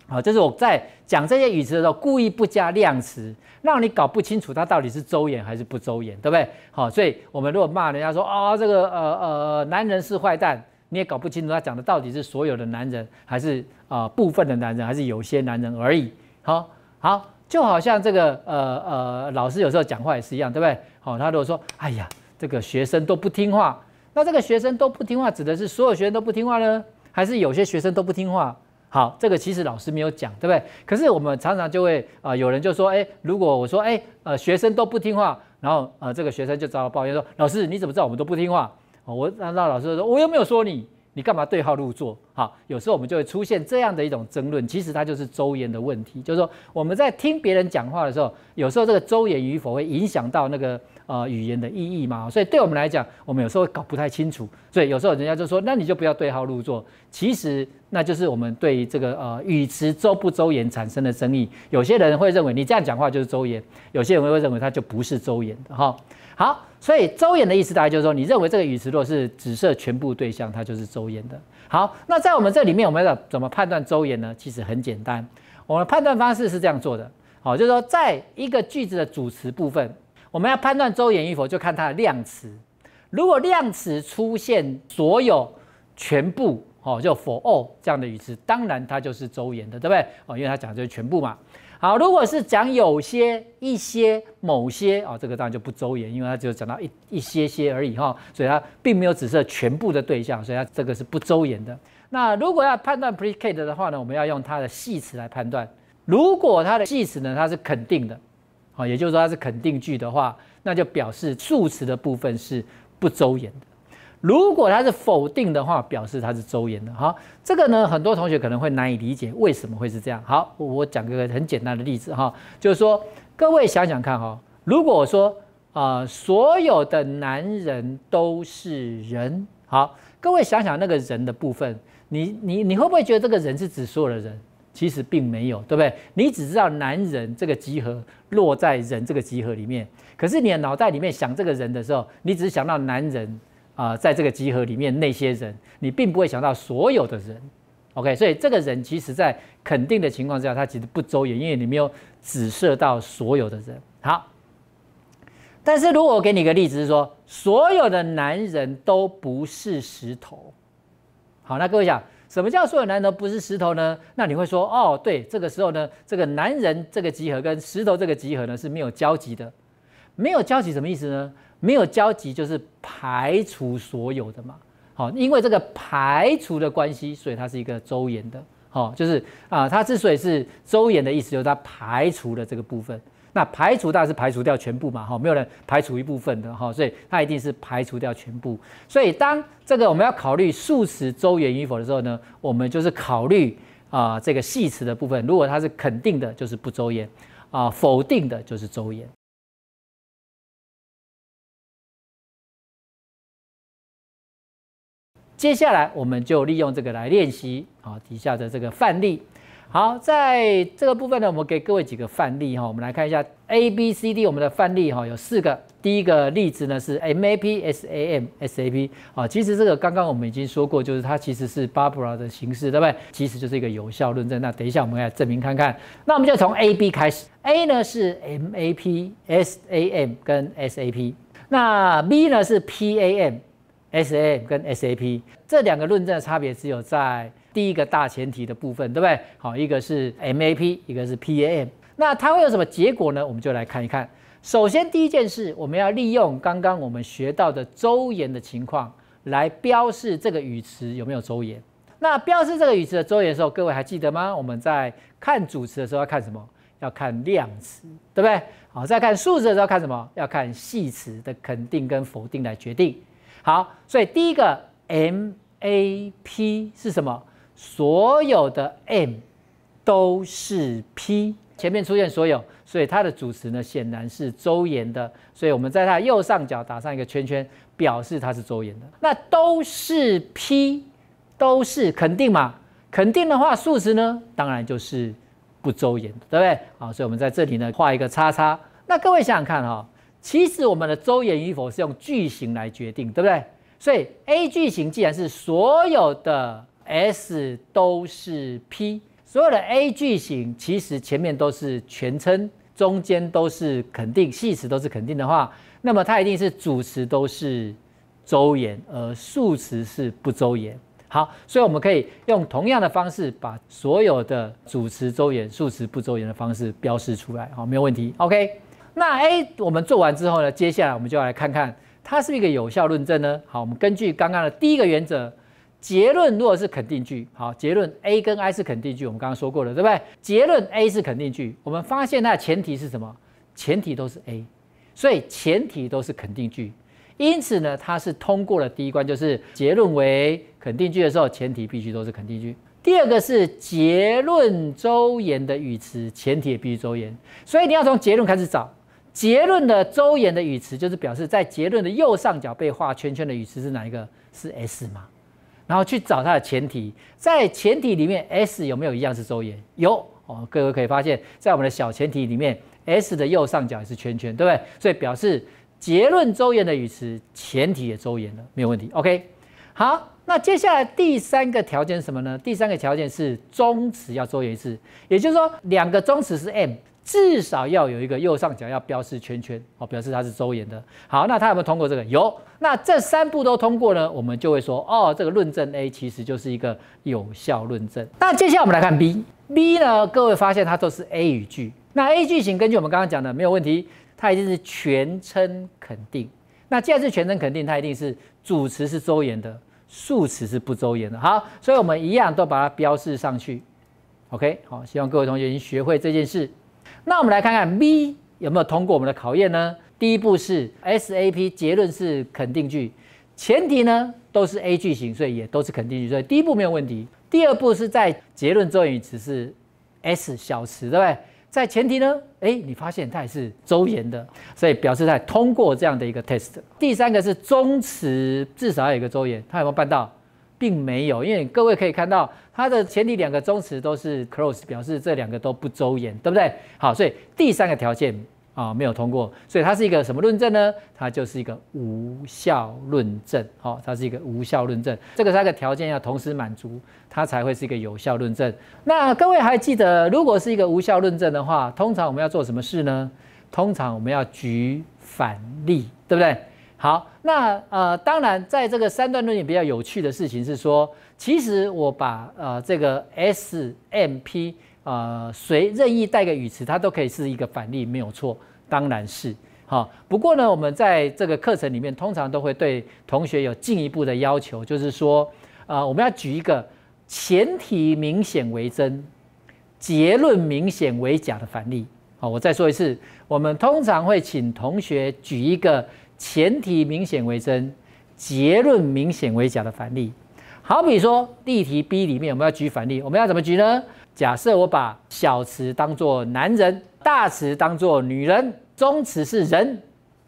好，这是我在讲这些语词的时候故意不加量词，让你搞不清楚他到底是周延还是不周延，对不对？好，所以我们如果骂人家说啊，这个呃呃男人是坏蛋。你也搞不清楚他讲的到底是所有的男人，还是啊部分的男人，还是有些男人而已。好好，就好像这个呃呃老师有时候讲话也是一样，对不对？好，他如果说哎呀这个学生都不听话，那这个学生都不听话指的是所有学生都不听话呢，还是有些学生都不听话？好，这个其实老师没有讲，对不对？可是我们常常就会啊有人就说，哎，如果我说哎呃学生都不听话，然后啊这个学生就遭到抱怨说，老师你怎么知道我们都不听话？我那那老师说，我又没有说你，你干嘛对号入座？好，有时候我们就会出现这样的一种争论，其实它就是周延的问题，就是说我们在听别人讲话的时候，有时候这个周延与否会影响到那个呃语言的意义嘛，所以对我们来讲，我们有时候搞不太清楚，所以有时候人家就说，那你就不要对号入座。其实那就是我们对这个呃语词周不周延产生的争议，有些人会认为你这样讲话就是周延，有些人会认为他就不是周延的哈。好，所以周延的意思大概就是说，你认为这个语词若是指涉全部对象，它就是周延的。好，那在我们这里面，我们要怎么判断周延呢？其实很简单，我们判断方式是这样做的。好，就是说，在一个句子的主词部分，我们要判断周延与否，就看它的量词。如果量词出现所有、全部，哦，就否、哦这样的语词，当然它就是周延的，对不对？哦，因为它讲就是全部嘛。好，如果是讲有些、一些、某些啊，这个当然就不周延，因为它只有讲到一一些些而已哈，所以它并没有指涉全部的对象，所以它这个是不周延的。那如果要判断 predicate 的话呢，我们要用它的系词来判断，如果它的系词呢它是肯定的，啊，也就是说它是肯定句的话，那就表示数词的部分是不周延的。如果它是否定的话，表示它是周延的哈。这个呢，很多同学可能会难以理解，为什么会是这样？好，我讲个很简单的例子哈，就是说，各位想想看哈，如果我说啊，所有的男人都是人，好，各位想想那个人的部分，你你你会不会觉得这个人是指所有的人？其实并没有，对不对？你只知道男人这个集合落在人这个集合里面，可是你的脑袋里面想这个人的时候，你只是想到男人。啊，在这个集合里面，那些人，你并不会想到所有的人，OK？所以这个人其实在肯定的情况之下，他其实不周延，因为你没有指射到所有的人。好，但是如果我给你一个例子，是说所有的男人都不是石头。好，那各位想，什么叫所有男人都不是石头呢？那你会说，哦，对，这个时候呢，这个男人这个集合跟石头这个集合呢是没有交集的。没有交集什么意思呢？没有交集就是排除所有的嘛，好，因为这个排除的关系，所以它是一个周延的。好，就是啊，它之所以是周延的意思，就是它排除了这个部分。那排除当然是排除掉全部嘛，好，没有人排除一部分的哈，所以它一定是排除掉全部。所以当这个我们要考虑数词周延与否的时候呢，我们就是考虑啊这个系词的部分。如果它是肯定的，就是不周延；啊，否定的，就是周延。接下来我们就利用这个来练习啊，底下的这个范例。好，在这个部分呢，我们给各位几个范例哈，我们来看一下 A、B、C、D，我们的范例哈有四个。第一个例子呢是 M A P S A M S A P，啊，其实这个刚刚我们已经说过，就是它其实是 Barbara 的形式，对不对？其实就是一个有效论证。那等一下我们要证明看看。那我们就从 A、B 开始，A 呢是 M A P S A M 跟 S A P，那 B 呢是 P A M。S A M 跟 S A P 这两个论证的差别，只有在第一个大前提的部分，对不对？好，一个是 M A P，一个是 P A M。那它会有什么结果呢？我们就来看一看。首先，第一件事，我们要利用刚刚我们学到的周延的情况，来标示这个语词有没有周延。那标示这个语词的周延的时候，各位还记得吗？我们在看主词的时候要看什么？要看量词，对不对？好，在看数字的时候要看什么？要看系词的肯定跟否定来决定。好，所以第一个 M A P 是什么？所有的 M 都是 P 前面出现所有，所以它的主词呢，显然是周延的。所以我们在它右上角打上一个圈圈，表示它是周延的。那都是 P，都是肯定嘛？肯定的话，数值呢，当然就是不周延的，对不对？好，所以我们在这里呢画一个叉叉。那各位想想看哈。其实我们的周延与否是用句型来决定，对不对？所以 A 句型既然是所有的 S 都是 P，所有的 A 句型其实前面都是全称，中间都是肯定，系词都是肯定的话，那么它一定是主词都是周延，而数词是不周延。好，所以我们可以用同样的方式把所有的主词周延、数词不周延的方式标示出来。好，没有问题。OK。那 A 我们做完之后呢？接下来我们就来看看它是一个有效论证呢。好，我们根据刚刚的第一个原则，结论如果是肯定句，好，结论 A 跟 I 是肯定句，我们刚刚说过了，对不对？结论 A 是肯定句，我们发现它的前提是什么？前提都是 A，所以前提都是肯定句，因此呢，它是通过了第一关，就是结论为肯定句的时候，前提必须都是肯定句。第二个是结论周延的语词，前提也必须周延，所以你要从结论开始找。结论的周延的语词就是表示在结论的右上角被画圈圈的语词是哪一个是 S 吗？然后去找它的前提，在前提里面 S 有没有一样是周延？有哦，各位可以发现，在我们的小前提里面 S 的右上角也是圈圈，对不对？所以表示结论周延的语词，前提也周延了，没有问题。OK，好，那接下来第三个条件是什么呢？第三个条件是中词要周延一次，也就是说两个中词是 M。至少要有一个右上角要标示圈圈，哦，表示它是周延的。好，那它有没有通过这个？有。那这三步都通过呢，我们就会说，哦，这个论证 A 其实就是一个有效论证。那接下来我们来看 B。B 呢，各位发现它都是 A 语句。那 A 句型根据我们刚刚讲的没有问题，它一定是全称肯定。那既然是全称肯定，它一定是主词是周延的，数词是不周延的。好，所以我们一样都把它标示上去。OK，好，希望各位同学已经学会这件事。那我们来看看 B 有没有通过我们的考验呢？第一步是 S A P 结论是肯定句，前提呢都是 A 句型，所以也都是肯定句，所以第一步没有问题。第二步是在结论周延，只是 S 小词，对不对？在前提呢，哎，你发现它也是周延的，所以表示在通过这样的一个 test。第三个是中词，至少有一个周延，它有没有办到？并没有，因为各位可以看到。它的前提两个中词都是 close，表示这两个都不周延，对不对？好，所以第三个条件啊没有通过，所以它是一个什么论证呢？它就是一个无效论证。好，它是一个无效论证。这个三个条件要同时满足，它才会是一个有效论证。那各位还记得，如果是一个无效论证的话，通常我们要做什么事呢？通常我们要举反例，对不对？好，那呃，当然，在这个三段论里比较有趣的事情是说，其实我把呃这个 S M P 呃随任意带个语词，它都可以是一个反例，没有错，当然是好。不过呢，我们在这个课程里面通常都会对同学有进一步的要求，就是说，呃，我们要举一个前提明显为真，结论明显为假的反例。好，我再说一次，我们通常会请同学举一个。前提明显为真，结论明显为假的反例，好比说例题 B 里面我们要举反例，我们要怎么举呢？假设我把小词当作男人，大词当作女人，中词是人。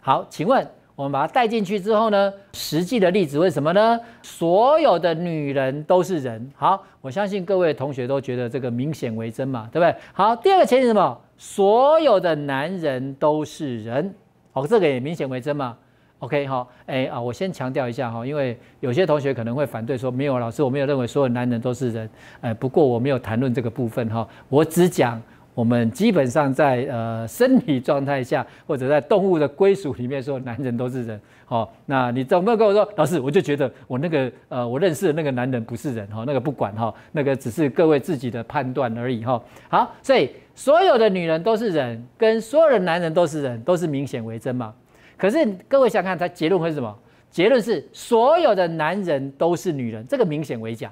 好，请问我们把它带进去之后呢？实际的例子为什么呢？所有的女人都是人。好，我相信各位同学都觉得这个明显为真嘛，对不对？好，第二个前提是什么？所有的男人都是人。好，这个也明显为真嘛？OK 哈，哎啊，我先强调一下哈，因为有些同学可能会反对说，没有老师，我没有认为所有男人都是人，哎，不过我没有谈论这个部分哈，我只讲我们基本上在呃身体状态下或者在动物的归属里面说男人都是人，好，那你怎么跟我说，老师我就觉得我那个呃我认识那个男人不是人哈，那个不管哈，那个只是各位自己的判断而已哈，好，所以所有的女人都是人，跟所有的男人都是人，都是明显为真嘛。可是各位想想看，他结论会是什么？结论是所有的男人都是女人，这个明显为假，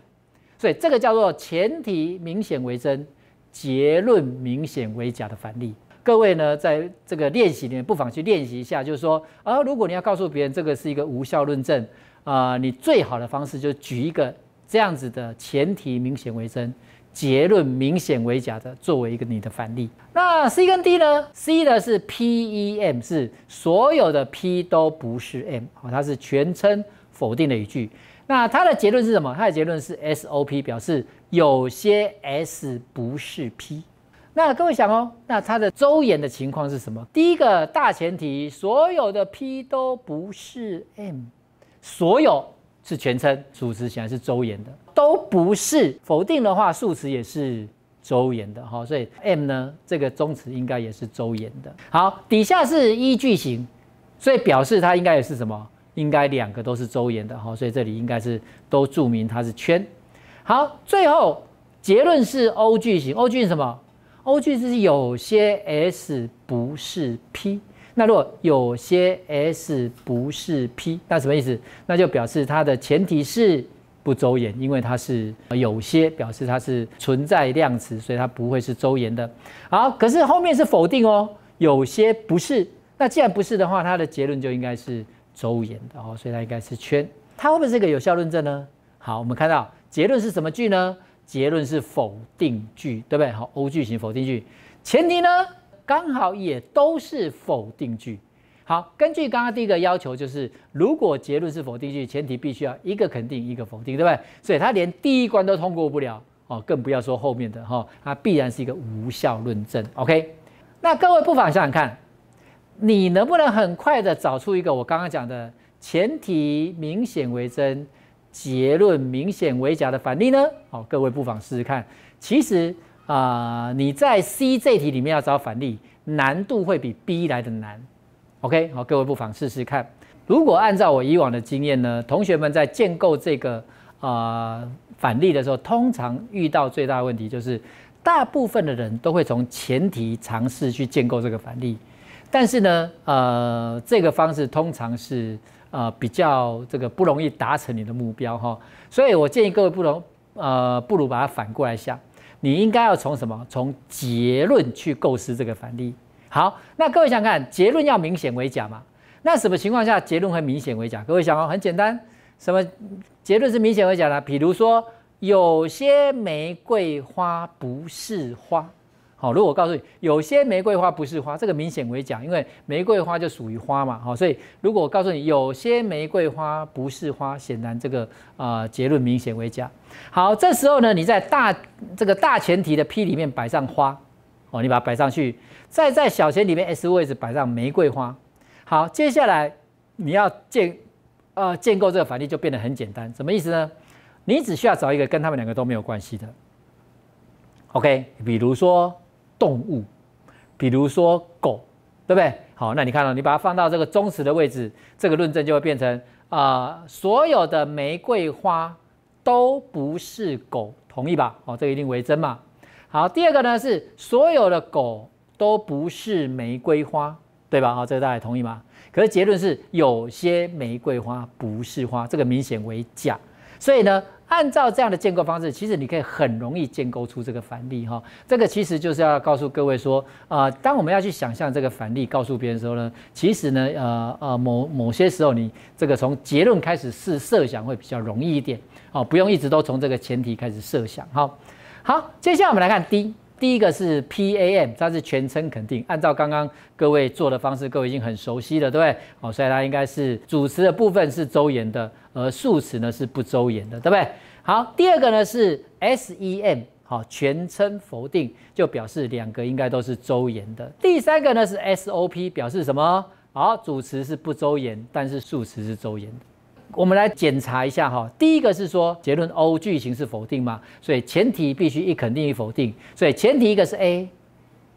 所以这个叫做前提明显为真，结论明显为假的反例。各位呢，在这个练习里面，不妨去练习一下，就是说，而如果你要告诉别人这个是一个无效论证啊，你最好的方式就举一个这样子的前提明显为真。结论明显为假的，作为一个你的反例。那 C 跟 D 呢？C 呢是 P E M，是所有的 P 都不是 M，它是全称否定的语句。那它的结论是什么？它的结论是 S O P，表示有些 S 不是 P。那各位想哦，那它的周延的情况是什么？第一个大前提，所有的 P 都不是 M，所有。是全称主词显然是周延的，都不是否定的话，数词也是周延的哈，所以 M 呢这个宗词应该也是周延的。好，底下是一句型，所以表示它应该也是什么？应该两个都是周延的哈，所以这里应该是都注明它是圈。好，最后结论是 O 句型。O 句型什么？O 句是有些 S 不是 P。那如果有些 S 不是 P，那什么意思？那就表示它的前提是不周延，因为它是有些，表示它是存在量词，所以它不会是周延的。好，可是后面是否定哦，有些不是。那既然不是的话，它的结论就应该是周延的哦，所以它应该是圈。它会不会是一个有效论证呢。好，我们看到结论是什么句呢？结论是否定句，对不对？好，O 型否定句。前提呢？刚好也都是否定句，好，根据刚刚第一个要求，就是如果结论是否定句，前提必须要一个肯定一个否定，对不对？所以他连第一关都通过不了哦，更不要说后面的哈，它必然是一个无效论证。OK，那各位不妨想想看，你能不能很快的找出一个我刚刚讲的前提明显为真，结论明显为假的反例呢？哦，各位不妨试试看，其实。啊，你在 C 这题里面要找反例，难度会比 B 来的难。OK，好，各位不妨试试看。如果按照我以往的经验呢，同学们在建构这个啊反例的时候，通常遇到最大的问题就是，大部分的人都会从前提尝试去建构这个反例，但是呢，呃，这个方式通常是啊比较这个不容易达成你的目标哈。所以我建议各位不容，呃不如把它反过来想。你应该要从什么？从结论去构思这个反例。好，那各位想看，结论要明显为假嘛？那什么情况下结论会明显为假？各位想哦，很简单，什么结论是明显为假的？比如说，有些玫瑰花不是花。好，如果我告诉你，有些玫瑰花不是花，这个明显为假，因为玫瑰花就属于花嘛。好，所以如果我告诉你，有些玫瑰花不是花，显然这个啊结论明显为假。好，这时候呢，你在大这个大前提的 P 里面摆上花，哦，你把它摆上去，再在小前里面 S 位置摆上玫瑰花。好，接下来你要建呃建构这个反例就变得很简单，什么意思呢？你只需要找一个跟他们两个都没有关系的，OK，比如说动物，比如说狗，对不对？好，那你看到你把它放到这个中时的位置，这个论证就会变成啊，所有的玫瑰花。都不是狗，同意吧？哦，这一定为真嘛。好，第二个呢是所有的狗都不是玫瑰花，对吧？哦，这个大家同意吗？可是结论是有些玫瑰花不是花，这个明显为假。所以呢？按照这样的建构方式，其实你可以很容易建构出这个反例哈。这个其实就是要告诉各位说，啊，当我们要去想象这个反例，告诉别人候呢，其实呢，呃呃，某某些时候，你这个从结论开始是设想会比较容易一点哦，不用一直都从这个前提开始设想哈。好，接下来我们来看第第一个是 P A M，它是全称肯定。按照刚刚各位做的方式，各位已经很熟悉了，对不对？哦，所以它应该是主持的部分是周延的。而数词呢是不周延的，对不对？好，第二个呢是 S E M 好，全称否定就表示两个应该都是周延的。第三个呢是 S O P，表示什么？好，主词是不周延，但是数词是周延的。我们来检查一下哈，第一个是说结论 O 句型是否定嘛，所以前提必须一肯定一否定，所以前提一个是 A，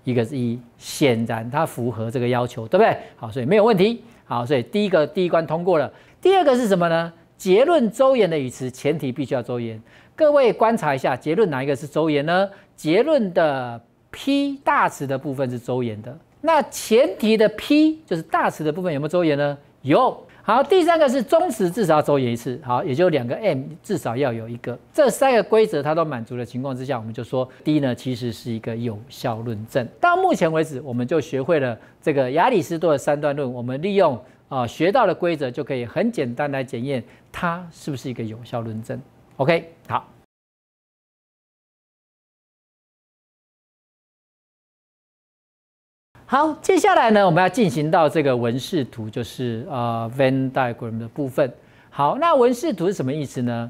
一个是 E，显然它符合这个要求，对不对？好，所以没有问题。好，所以第一个第一关通过了。第二个是什么呢？结论周延的语词，前提必须要周延。各位观察一下，结论哪一个是周延呢？结论的 p 大词的部分是周延的，那前提的 p 就是大词的部分有没有周延呢？有。好，第三个是中词至少要周延一次。好，也就两个 m 至少要有一个。这三个规则它都满足的情况之下，我们就说第一呢，其实是一个有效论证。到目前为止，我们就学会了这个亚里士多的三段论，我们利用。啊，学到的规则就可以很简单来检验它是不是一个有效论证。OK，好。好，接下来呢，我们要进行到这个文饰图，就是啊，Venn diagram 的部分。好，那文饰图是什么意思呢？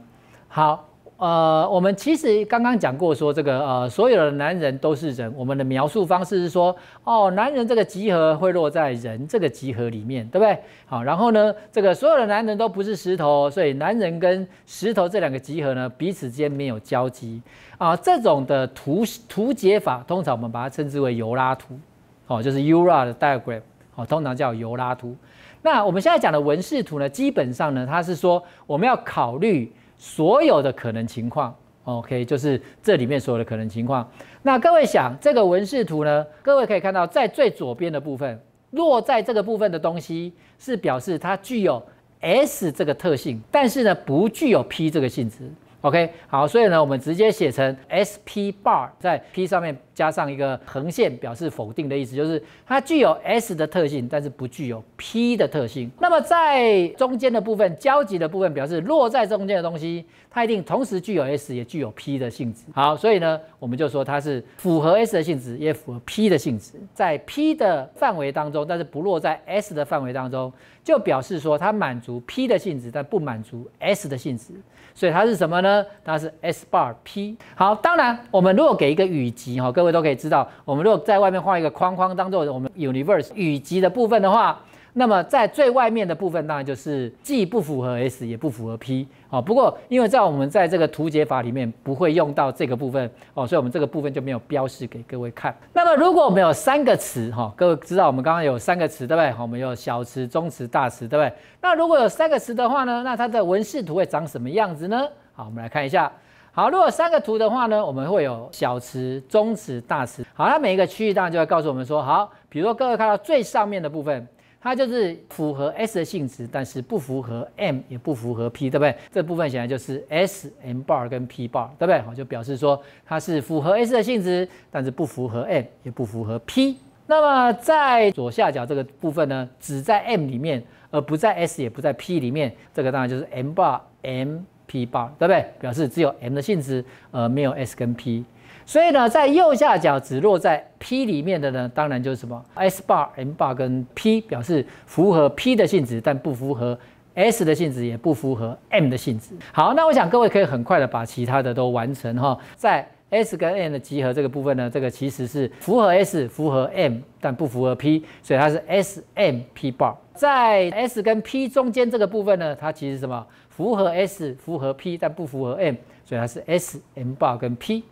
好。呃，我们其实刚刚讲过，说这个呃，所有的男人都是人。我们的描述方式是说，哦，男人这个集合会落在人这个集合里面，对不对？好，然后呢，这个所有的男人都不是石头，所以男人跟石头这两个集合呢，彼此间没有交集啊。这种的图图解法，通常我们把它称之为尤拉图，哦，就是 Ura 的 Diagram，哦，通常叫尤拉图。那我们现在讲的文氏图呢，基本上呢，它是说我们要考虑。所有的可能情况，OK，就是这里面所有的可能情况。那各位想这个文饰图呢？各位可以看到，在最左边的部分，落在这个部分的东西，是表示它具有 S 这个特性，但是呢，不具有 P 这个性质。OK，好，所以呢，我们直接写成 S P bar，在 P 上面加上一个横线，表示否定的意思，就是它具有 S 的特性，但是不具有 P 的特性。那么在中间的部分，交集的部分，表示落在中间的东西，它一定同时具有 S 也具有 P 的性质。好，所以呢，我们就说它是符合 S 的性质，也符合 P 的性质，在 P 的范围当中，但是不落在 S 的范围当中，就表示说它满足 P 的性质，但不满足 S 的性质。所以它是什么呢？它是 S bar P。好，当然我们如果给一个雨集哈，各位都可以知道，我们如果在外面画一个框框当做我们 u n i v e r s e 雨集的部分的话。那么在最外面的部分，当然就是既不符合 S 也不符合 P 哦。不过因为在我们在这个图解法里面不会用到这个部分哦，所以我们这个部分就没有标示给各位看。那么如果我们有三个词哈，各位知道我们刚刚有三个词对不对？我们有小词、中词、大词对不对？那如果有三个词的话呢，那它的文式图会长什么样子呢？好，我们来看一下。好，如果有三个图的话呢，我们会有小词、中词、大词。好，那每一个区域当然就会告诉我们说，好，比如说各位看到最上面的部分。它就是符合 S 的性质，但是不符合 M 也不符合 P，对不对？这部分显然就是 S M bar 跟 P bar，对不对？我就表示说它是符合 S 的性质，但是不符合 M 也不符合 P。那么在左下角这个部分呢，只在 M 里面，而不在 S 也不在 P 里面，这个当然就是 M bar M P bar，对不对？表示只有 M 的性质，而没有 S 跟 P。所以呢，在右下角只落在 P 里面的呢，当然就是什么 S bar、M bar 跟 P，表示符合 P 的性质，但不符合 S 的性质，也不符合 M 的性质。好，那我想各位可以很快的把其他的都完成哈。在 S 跟 M 的集合这个部分呢，这个其实是符合 S、符合 M，但不符合 P，所以它是 S M P bar。在 S 跟 P 中间这个部分呢，它其实什么符合 S、符合 P，但不符合 M，所以它是 S M bar 跟 P。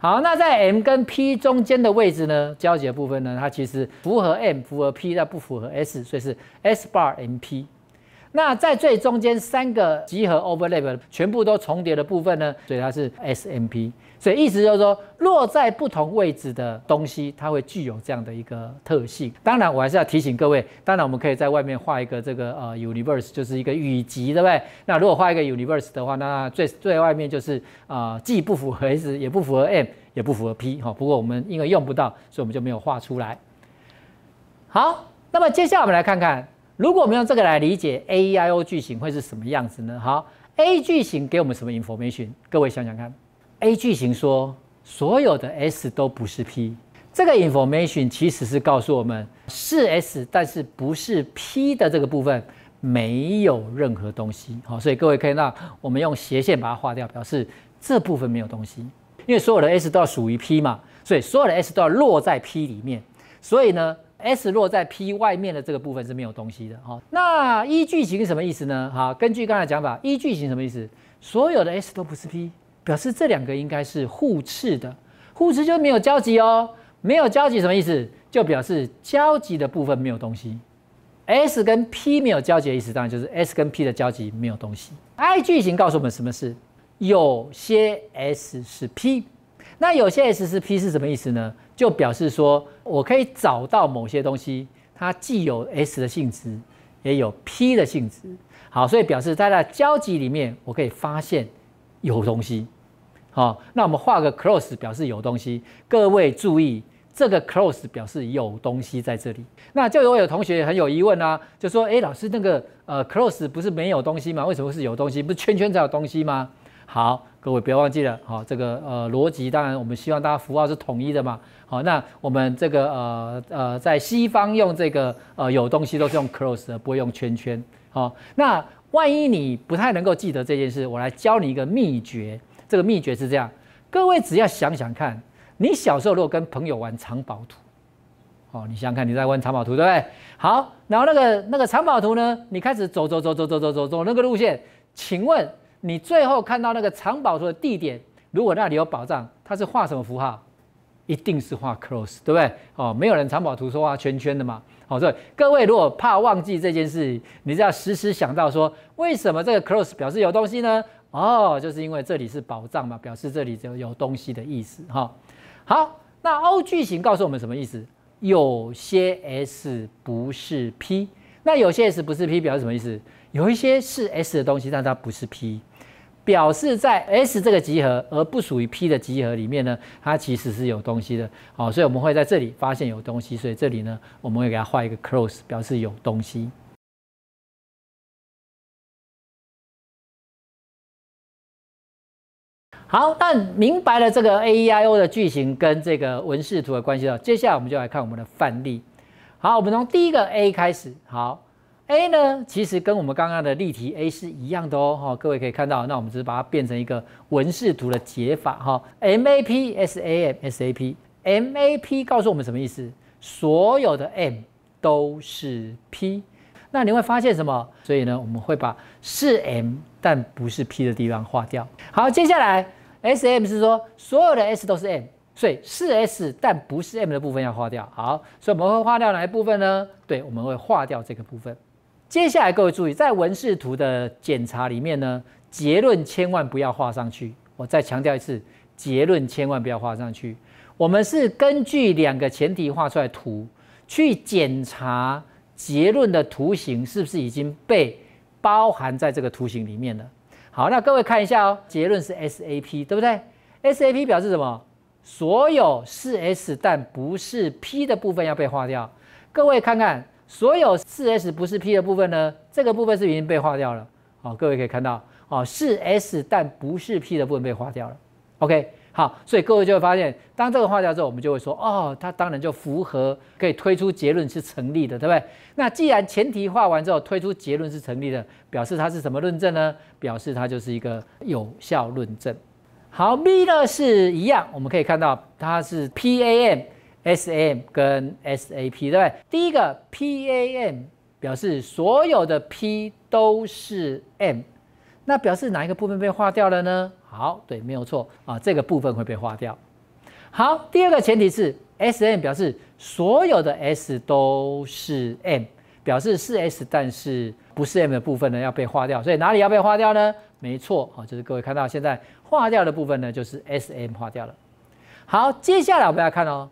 好，那在 M 跟 P 中间的位置呢？交的部分呢？它其实符合 M 符合 P，但不符合 S，所以是 S bar M P。那在最中间三个集合 overlap 全部都重叠的部分呢？所以它是 S M P。所以意思就是说，落在不同位置的东西，它会具有这样的一个特性。当然，我还是要提醒各位，当然我们可以在外面画一个这个呃 universe，就是一个雨集，对不对？那如果画一个 universe 的话，那最最外面就是啊，既不符合 S 也不符合 M 也不符合 P 哈。不过我们因为用不到，所以我们就没有画出来。好，那么接下来我们来看看。如果我们用这个来理解 A E I O 句型会是什么样子呢？好，A 句型给我们什么 information？各位想想看，A 句型说所有的 S 都不是 P，这个 information 其实是告诉我们是 S，但是不是 P 的这个部分没有任何东西。好，所以各位可以让我们用斜线把它划掉，表示这部分没有东西，因为所有的 S 都要属于 P 嘛，所以所有的 S 都要落在 P 里面，所以呢？S 落在 P 外面的这个部分是没有东西的哈。那 I 句型什么意思呢？哈，根据刚才讲法，I 句型什么意思？所有的 S 都不是 P，表示这两个应该是互斥的。互斥就没有交集哦。没有交集什么意思？就表示交集的部分没有东西。S 跟 P 没有交集的意思，当然就是 S 跟 P 的交集没有东西。I 句型告诉我们什么是有些 S 是 P。那有些 S 是 P 是什么意思呢？就表示说，我可以找到某些东西，它既有 S 的性质，也有 P 的性质。好，所以表示在那交集里面，我可以发现有东西。好，那我们画个 cross 表示有东西。各位注意，这个 cross 表示有东西在这里。那就有有同学很有疑问啊，就说：哎，老师那个呃 cross 不是没有东西吗？为什么是有东西？不是圈圈才有东西吗？好。各位不要忘记了，好，这个呃逻辑，当然我们希望大家符号是统一的嘛，好，那我们这个呃呃，在西方用这个呃有东西都是用 close 的，不会用圈圈，好，那万一你不太能够记得这件事，我来教你一个秘诀，这个秘诀是这样，各位只要想想看，你小时候如果跟朋友玩藏宝图，哦，你想想看你在玩藏宝图，对不对？好，然后那个那个藏宝图呢，你开始走走走走走走走走那个路线，请问？你最后看到那个藏宝图的地点，如果那里有宝藏，它是画什么符号？一定是画 cross，对不对？哦，没有人藏宝图说画圈圈的嘛。好，所以各位如果怕忘记这件事你就要时时想到说，为什么这个 cross 表示有东西呢？哦，就是因为这里是宝藏嘛，表示这里就有东西的意思。哈，好，那 O 句型告诉我们什么意思？有些 S 不是 P，那有些 S 不是 P 表示什么意思？有一些是 S 的东西，但它不是 P。表示在 S 这个集合而不属于 P 的集合里面呢，它其实是有东西的。好，所以我们会在这里发现有东西，所以这里呢，我们会给它画一个 close，表示有东西。好，但明白了这个 A E I O 的句型跟这个文氏图的关系了。接下来我们就来看我们的范例。好，我们从第一个 A 开始。好。A 呢，其实跟我们刚刚的例题 A 是一样的哦。哈，各位可以看到，那我们只是把它变成一个文式图的解法哈。M A P S A M S A P M A P 告诉我们什么意思？所有的 M 都是 P。那你会发现什么？所以呢，我们会把是 M 但不是 P 的地方划掉。好，接下来 S M 是说所有的 S 都是 M，所以是 S 但不是 M 的部分要划掉。好，所以我们会划掉哪一部分呢？对，我们会划掉这个部分。接下来各位注意，在文氏图的检查里面呢，结论千万不要画上去。我再强调一次，结论千万不要画上去。我们是根据两个前提画出来图，去检查结论的图形是不是已经被包含在这个图形里面了。好，那各位看一下哦，结论是 SAP，对不对？SAP 表示什么？所有是 S，但不是 P 的部分要被画掉。各位看看。所有四 S 不是 P 的部分呢？这个部分是已经被划掉了。好，各位可以看到，哦，是 S 但不是 P 的部分被划掉了。OK，好，所以各位就会发现，当这个划掉之后，我们就会说，哦，它当然就符合，可以推出结论是成立的，对不对？那既然前提划完之后推出结论是成立的，表示它是什么论证呢？表示它就是一个有效论证。好，B 呢是一样，我们可以看到它是 PAN。S M 跟 S A P 对不对？第一个 P A M 表示所有的 P 都是 M，那表示哪一个部分被划掉了呢？好，对，没有错啊，这个部分会被划掉。好，第二个前提是 S M 表示所有的 S 都是 M，表示是 S 但是不是 M 的部分呢要被划掉，所以哪里要被划掉呢？没错好，就是各位看到现在划掉的部分呢就是 S M 划掉了。好，接下来我们要看哦。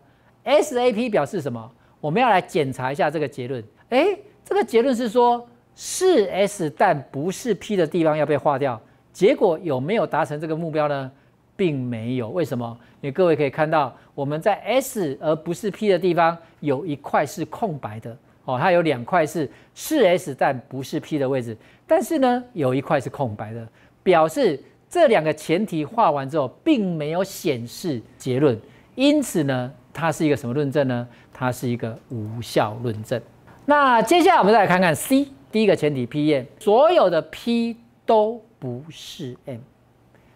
S A P 表示什么？我们要来检查一下这个结论。哎，这个结论是说是 S 但不是 P 的地方要被划掉。结果有没有达成这个目标呢？并没有。为什么？因为各位可以看到，我们在 S 而不是 P 的地方有一块是空白的。哦，它有两块是是 S 但不是 P 的位置，但是呢，有一块是空白的，表示这两个前提画完之后并没有显示结论。因此呢？它是一个什么论证呢？它是一个无效论证。那接下来我们再来看看 C，第一个前提 p M，所有的 P 都不是 M。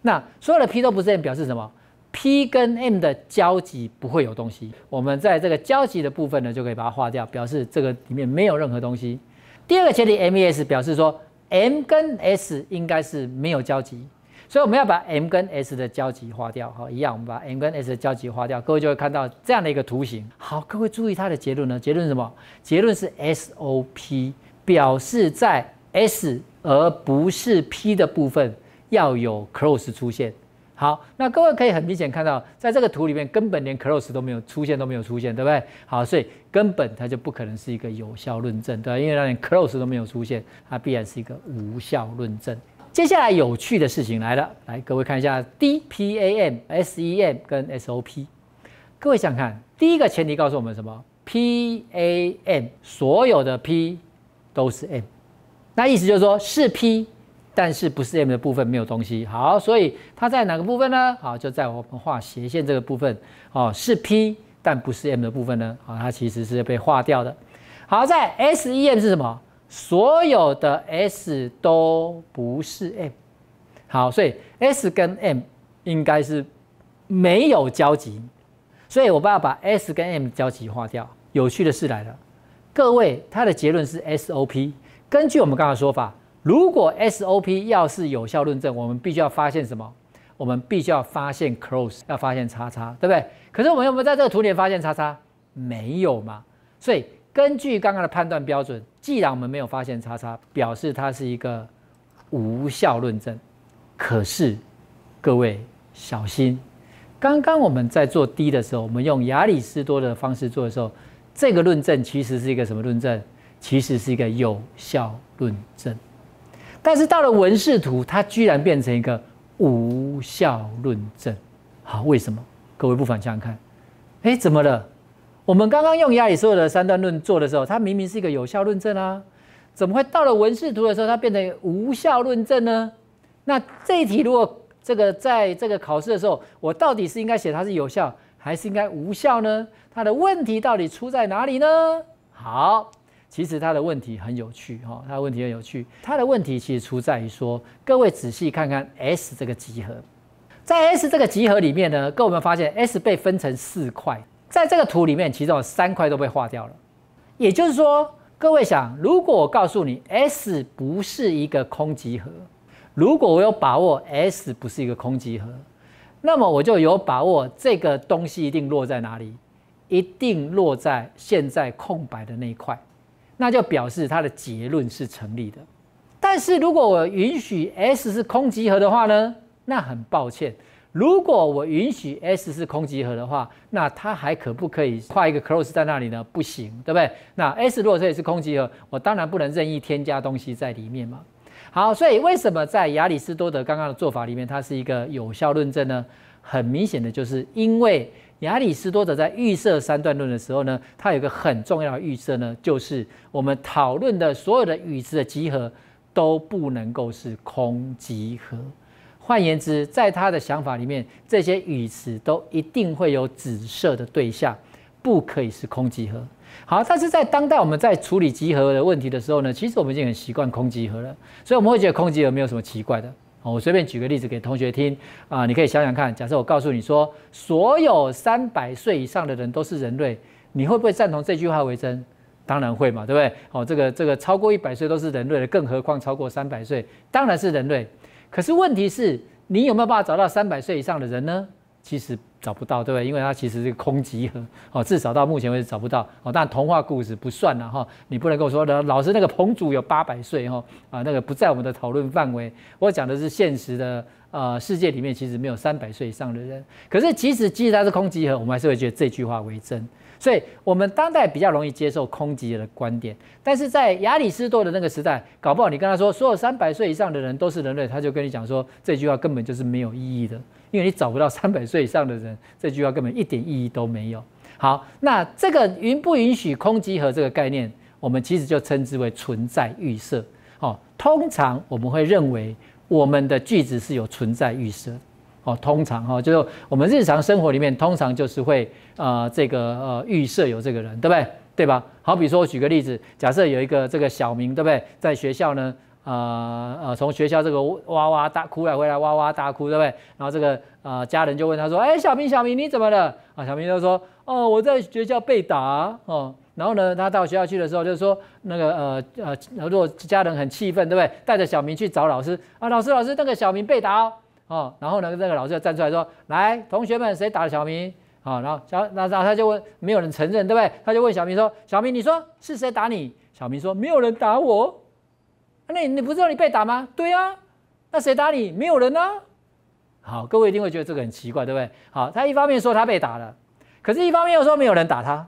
那所有的 P 都不是 M 表示什么？P 跟 M 的交集不会有东西。我们在这个交集的部分呢，就可以把它划掉，表示这个里面没有任何东西。第二个前提 M.E.S. 表示说 M 跟 S 应该是没有交集。所以我们要把 M 跟 S 的交集划掉，好，一样，我们把 M 跟 S 的交集划掉，各位就会看到这样的一个图形。好，各位注意它的结论呢？结论什么？结论是 SOP 表示在 S 而不是 P 的部分要有 close 出现。好，那各位可以很明显看到，在这个图里面根本连 close 都没有出现，都没有出现，对不对？好，所以根本它就不可能是一个有效论证，对吧？因为它连 close 都没有出现，它必然是一个无效论证。接下来有趣的事情来了，来各位看一下 D P A M S E M 跟 S O P。各位想看第一个前提告诉我们什么？P A M 所有的 P 都是 M，那意思就是说是 P，但是不是 M 的部分没有东西。好，所以它在哪个部分呢？好，就在我们画斜线这个部分哦，是 P，但不是 M 的部分呢？好，它其实是被划掉的。好，在 S E M 是什么？所有的 S 都不是 M，好，所以 S 跟 M 应该是没有交集，所以我要把 S 跟 M 交集划掉。有趣的事来了，各位，他的结论是 SOP。根据我们刚才说法，如果 SOP 要是有效论证，我们必须要发现什么？我们必须要发现 close，要发现叉叉，对不对？可是我们有没有在这个图里面发现叉叉？没有嘛，所以。根据刚刚的判断标准，既然我们没有发现叉叉，表示它是一个无效论证。可是，各位小心，刚刚我们在做 D 的时候，我们用亚里士多的方式做的时候，这个论证其实是一个什么论证？其实是一个有效论证。但是到了文氏图，它居然变成一个无效论证。好，为什么？各位不妨想想看，哎，怎么了？我们刚刚用亚里士多德三段论做的时候，它明明是一个有效论证啊，怎么会到了文氏图的时候，它变成无效论证呢？那这一题如果这个在这个考试的时候，我到底是应该写它是有效，还是应该无效呢？它的问题到底出在哪里呢？好，其实它的问题很有趣哈，它问题很有趣，它的问题其实出在于说，各位仔细看看 S 这个集合，在 S 这个集合里面呢，各位有没有发现 S 被分成四块？在这个图里面，其中有三块都被划掉了。也就是说，各位想，如果我告诉你 S 不是一个空集合，如果我有把握 S 不是一个空集合，那么我就有把握这个东西一定落在哪里，一定落在现在空白的那一块，那就表示它的结论是成立的。但是如果我允许 S 是空集合的话呢？那很抱歉。如果我允许 S 是空集合的话，那它还可不可以画一个 close 在那里呢？不行，对不对？那 S 如果这也是空集合，我当然不能任意添加东西在里面嘛。好，所以为什么在亚里士多德刚刚的做法里面，它是一个有效论证呢？很明显的就是，因为亚里士多德在预设三段论的时候呢，它有一个很重要的预设呢，就是我们讨论的所有的语词的集合都不能够是空集合。换言之，在他的想法里面，这些语词都一定会有紫色的对象，不可以是空集合。好，但是在当代，我们在处理集合的问题的时候呢，其实我们已经很习惯空集合了，所以我们会觉得空集合没有什么奇怪的。哦，我随便举个例子给同学听啊，你可以想想看，假设我告诉你说，所有三百岁以上的人都是人类，你会不会赞同这句话为真？当然会嘛，对不对？哦，这个这个超过一百岁都是人类的，更何况超过三百岁，当然是人类。可是问题是你有没有办法找到三百岁以上的人呢？其实找不到，对不对？因为它其实是空集合哦，至少到目前为止找不到哦。当然童话故事不算了哈，你不能跟我说老老师那个彭祖有八百岁哈啊，那个不在我们的讨论范围。我讲的是现实的呃世界里面，其实没有三百岁以上的人。可是即使即使他是空集合，我们还是会觉得这句话为真。所以，我们当代比较容易接受空集的观点，但是在亚里士多的那个时代，搞不好你跟他说所有三百岁以上的人都是人类，他就跟你讲说这句话根本就是没有意义的，因为你找不到 三百岁以上的人，这句话根本一点意义都没有。好，那这个允不允许空集和这个概念，我们其实就称之为存在预设。好，通常我们会认为我们的句子是有存在预设。哦，通常哈，就是我们日常生活里面，通常就是会呃，这个呃，预设有这个人，对不对？对吧？好比说，我举个例子，假设有一个这个小明，对不对？在学校呢，呃呃，从学校这个哇哇大哭了回来，哇哇大哭，对不对？然后这个呃，家人就问他说，哎，小明，小明你怎么了？啊，小明就说，哦，我在学校被打哦。然后呢，他到学校去的时候，就是说那个呃呃，如果家人很气愤，对不对？带着小明去找老师，啊，老师老师，那个小明被打哦。哦，然后呢？这个老师就站出来说：“来，同学们，谁打了小明？”好，然后小那然后他就问，没有人承认，对不对？他就问小明说：“小明，你说是谁打你？”小明说：“没有人打我。”那你你不知道你被打吗？对啊，那谁打你？没有人啊。好，各位一定会觉得这个很奇怪，对不对？好，他一方面说他被打了，可是一方面又说没有人打他。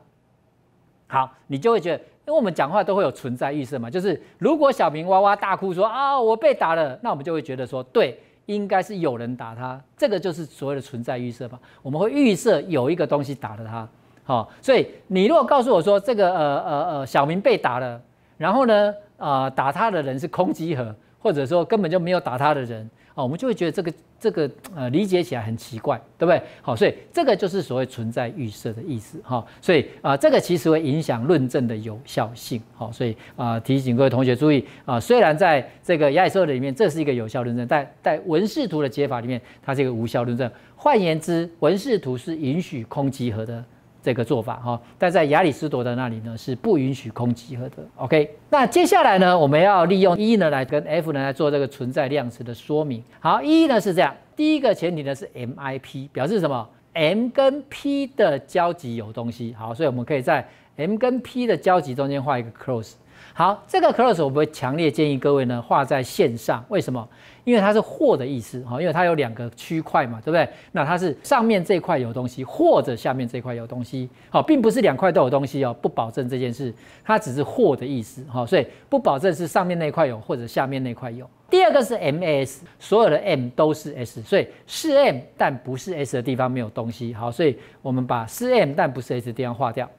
好，你就会觉得，因为我们讲话都会有存在意识嘛，就是如果小明哇哇大哭说：“啊，我被打了。”那我们就会觉得说对。应该是有人打他，这个就是所谓的存在预设吧。我们会预设有一个东西打了他，好，所以你如果告诉我说这个呃呃呃小明被打了，然后呢啊打他的人是空集合，或者说根本就没有打他的人。哦，我们就会觉得这个这个呃理解起来很奇怪，对不对？好，所以这个就是所谓存在预设的意思哈。所以啊，这个其实会影响论证的有效性。好，所以啊，提醒各位同学注意啊，虽然在这个亚里士多德里面这是一个有效论证，但在文氏图的解法里面，它是一个无效论证。换言之，文氏图是允许空集合的。这个做法哈，但在亚里士多德那里呢是不允许空集合的。OK，那接下来呢我们要利用一呢来跟 F 呢来做这个存在量词的说明。好，一呢是这样，第一个前提呢是 MIP，表示什么？M 跟 P 的交集有东西。好，所以我们可以在 M 跟 P 的交集中间画一个 close。好，这个 close 我们会强烈建议各位呢画在线上，为什么？因为它是或的意思，哈，因为它有两个区块嘛，对不对？那它是上面这块有东西，或者下面这块有东西，好，并不是两块都有东西哦，不保证这件事，它只是或的意思，好，所以不保证是上面那块有，或者下面那块有。第二个是 M S，所有的 M 都是 S，所以是 M 但不是 S 的地方没有东西，好，所以我们把是 M 但不是 S 的地方画掉。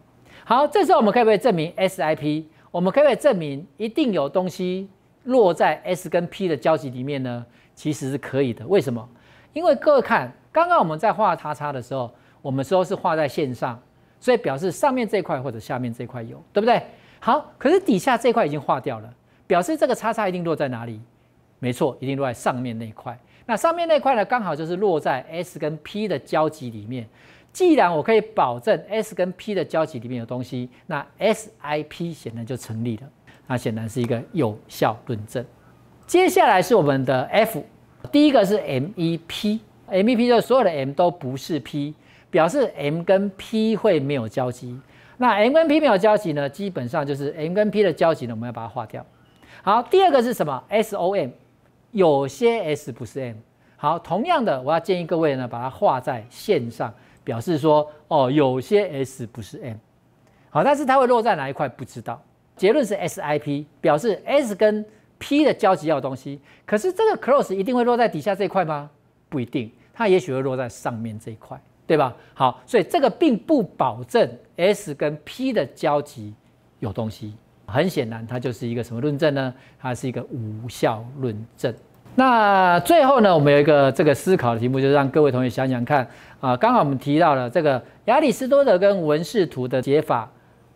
好，这时候我们可不可以证明 S I P？我们可以证明一定有东西落在 S 跟 P 的交集里面呢，其实是可以的。为什么？因为各位看，刚刚我们在画叉叉的时候，我们说是画在线上，所以表示上面这块或者下面这块有，对不对？好，可是底下这块已经画掉了，表示这个叉叉一定落在哪里？没错，一定落在上面那块。那上面那块呢，刚好就是落在 S 跟 P 的交集里面。既然我可以保证 S 跟 P 的交集里面有东西，那 S I P 显然就成立了。那显然是一个有效论证。接下来是我们的 F，第一个是 M E P，M E P 就所有的 M 都不是 P，表示 M 跟 P 会没有交集。那 M 跟 P 没有交集呢，基本上就是 M 跟 P 的交集呢，我们要把它划掉。好，第二个是什么？S O M，有些 S 不是 M。好，同样的，我要建议各位呢，把它画在线上。表示说，哦，有些 S 不是 M，好，但是它会落在哪一块不知道。结论是 S I P，表示 S 跟 P 的交集有东西。可是这个 close 一定会落在底下这块吗？不一定，它也许会落在上面这一块，对吧？好，所以这个并不保证 S 跟 P 的交集有东西。很显然，它就是一个什么论证呢？它是一个无效论证。那最后呢，我们有一个这个思考的题目，就是让各位同学想想看啊。刚好我们提到了这个亚里士多德跟文氏图的解法，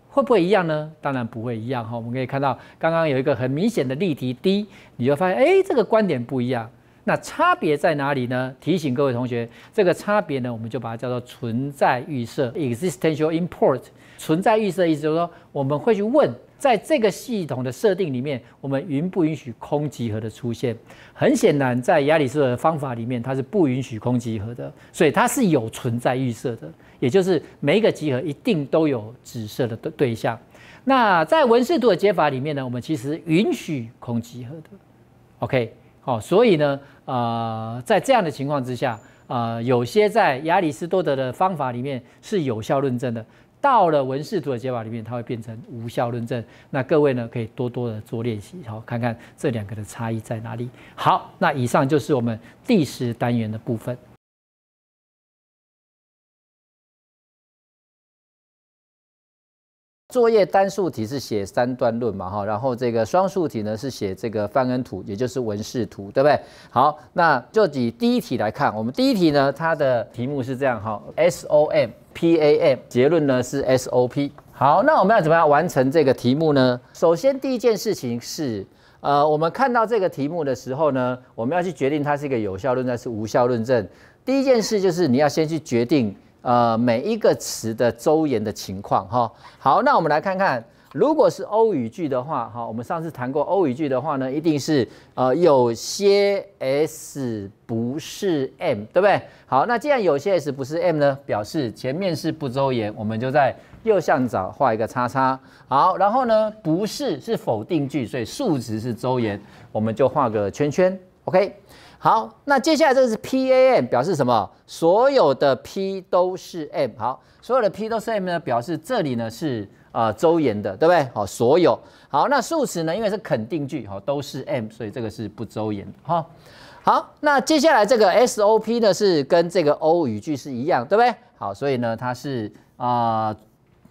会不会一样呢？当然不会一样哈。我们可以看到，刚刚有一个很明显的例题 D，你就发现，哎，这个观点不一样。那差别在哪里呢？提醒各位同学，这个差别呢，我们就把它叫做存在预设 （existential import）。存在预设意思就是说，我们会去问。在这个系统的设定里面，我们允不允许空集合的出现？很显然，在亚里士多德的方法里面，它是不允许空集合的，所以它是有存在预设的，也就是每一个集合一定都有指涉的对象。那在文氏图的解法里面呢，我们其实允许空集合的。OK，好，所以呢，呃，在这样的情况之下，呃，有些在亚里士多德的方法里面是有效论证的。到了文氏图的解法里面，它会变成无效论证。那各位呢，可以多多的做练习，好，看看这两个的差异在哪里。好，那以上就是我们第十单元的部分。作业单数题是写三段论嘛哈，然后这个双数题呢是写这个范恩图，也就是文氏图，对不对？好，那就以第一题来看，我们第一题呢，它的题目是这样哈，S O M P A M，结论呢是 S O P。好，那我们要怎么样完成这个题目呢？首先第一件事情是，呃，我们看到这个题目的时候呢，我们要去决定它是一个有效论证是无效论证。第一件事就是你要先去决定。呃，每一个词的周延的情况哈。好，那我们来看看，如果是欧语句的话，哈，我们上次谈过欧语句的话呢，一定是呃有些 S 不是 M，对不对？好，那既然有些 S 不是 M 呢，表示前面是不周延，我们就在右上角画一个叉叉。好，然后呢，不是是否定句，所以数值是周延，我们就画个圈圈。OK。好，那接下来这个是 P A M，表示什么？所有的 P 都是 M。好，所有的 P 都是 M 呢，表示这里呢是啊周延的，对不对？好，所有。好，那数词呢，因为是肯定句，好，都是 M，所以这个是不周延的。哈，好，那接下来这个 S O P 呢，是跟这个 O 语句是一样，对不对？好，所以呢，它是啊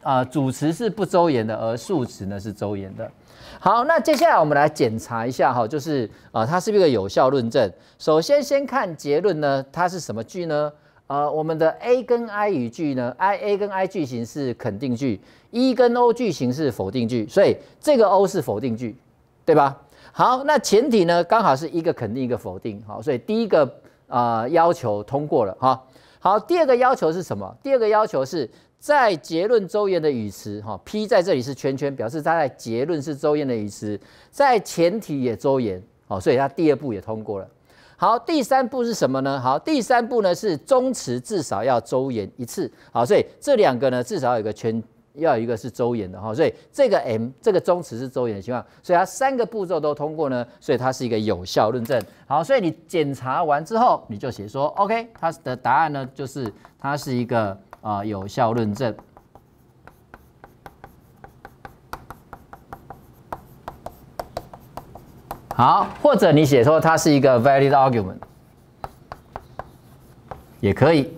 啊主词是不周延的，而数词呢是周延的。好，那接下来我们来检查一下哈，就是啊，它是一个有效论证。首先，先看结论呢，它是什么句呢？呃，我们的 A 跟 I 语句呢，I A 跟 I 句型是肯定句，E 跟 O 句型是否定句，所以这个 O 是否定句，对吧？好，那前提呢，刚好是一个肯定，一个否定，好，所以第一个啊要求通过了哈。好，第二个要求是什么？第二个要求是。在结论周延的语词，哈，P 在这里是圈圈，表示它在结论是周延的语词，在前提也周延，哦，所以它第二步也通过了。好，第三步是什么呢？好，第三步呢是中词至少要周延一次，好，所以这两个呢至少有一个圈，要一个是周延的哈，所以这个 M 这个中词是周延的情况，所以它三个步骤都通过呢，所以它是一个有效论证。好，所以你检查完之后，你就写说 OK，它的答案呢就是它是一个。啊，有效论证。好，或者你写说它是一个 valid argument 也可以。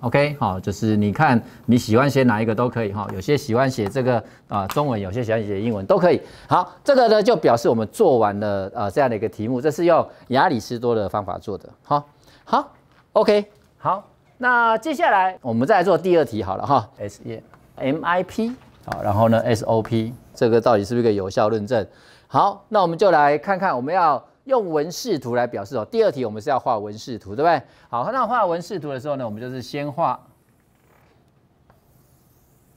OK，好，就是你看你喜欢写哪一个都可以哈。有些喜欢写这个啊中文，有些喜欢写英文都可以。好，这个呢就表示我们做完了啊这样的一个题目，这是用亚里士多的方法做的。好，好，OK，好。那接下来我们再做第二题好了哈，S E M I P 好，然后呢 S O P 这个到底是不是一个有效论证？好，那我们就来看看我们要用文视图来表示哦。第二题我们是要画文视图，对不对？好，那画文视图的时候呢，我们就是先画。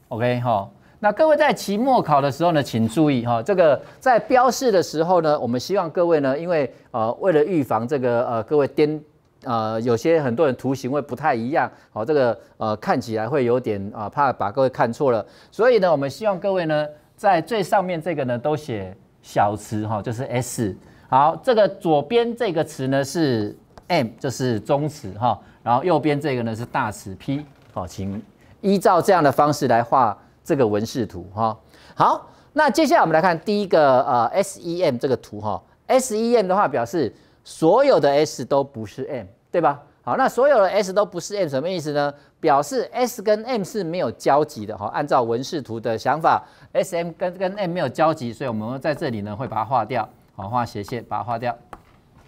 OK 哈，那各位在期末考的时候呢，请注意哈，这个在标示的时候呢，我们希望各位呢，因为呃，为了预防这个呃，各位颠。呃，有些很多人图形会不太一样，好，这个呃看起来会有点啊，怕把各位看错了，所以呢，我们希望各位呢，在最上面这个呢都写小词哈，就是 s，好，这个左边这个词呢是 m，就是中词哈，然后右边这个呢是大词 p，好，请依照这样的方式来画这个纹饰图哈，好，那接下来我们来看第一个呃 s e m 这个图哈，s e m 的话表示。所有的 S 都不是 M，对吧？好，那所有的 S 都不是 M 什么意思呢？表示 S 跟 M 是没有交集的哈。按照文氏图的想法，S、M 跟跟 M 没有交集，所以我们在这里呢会把它画掉，好，画斜线把它画掉。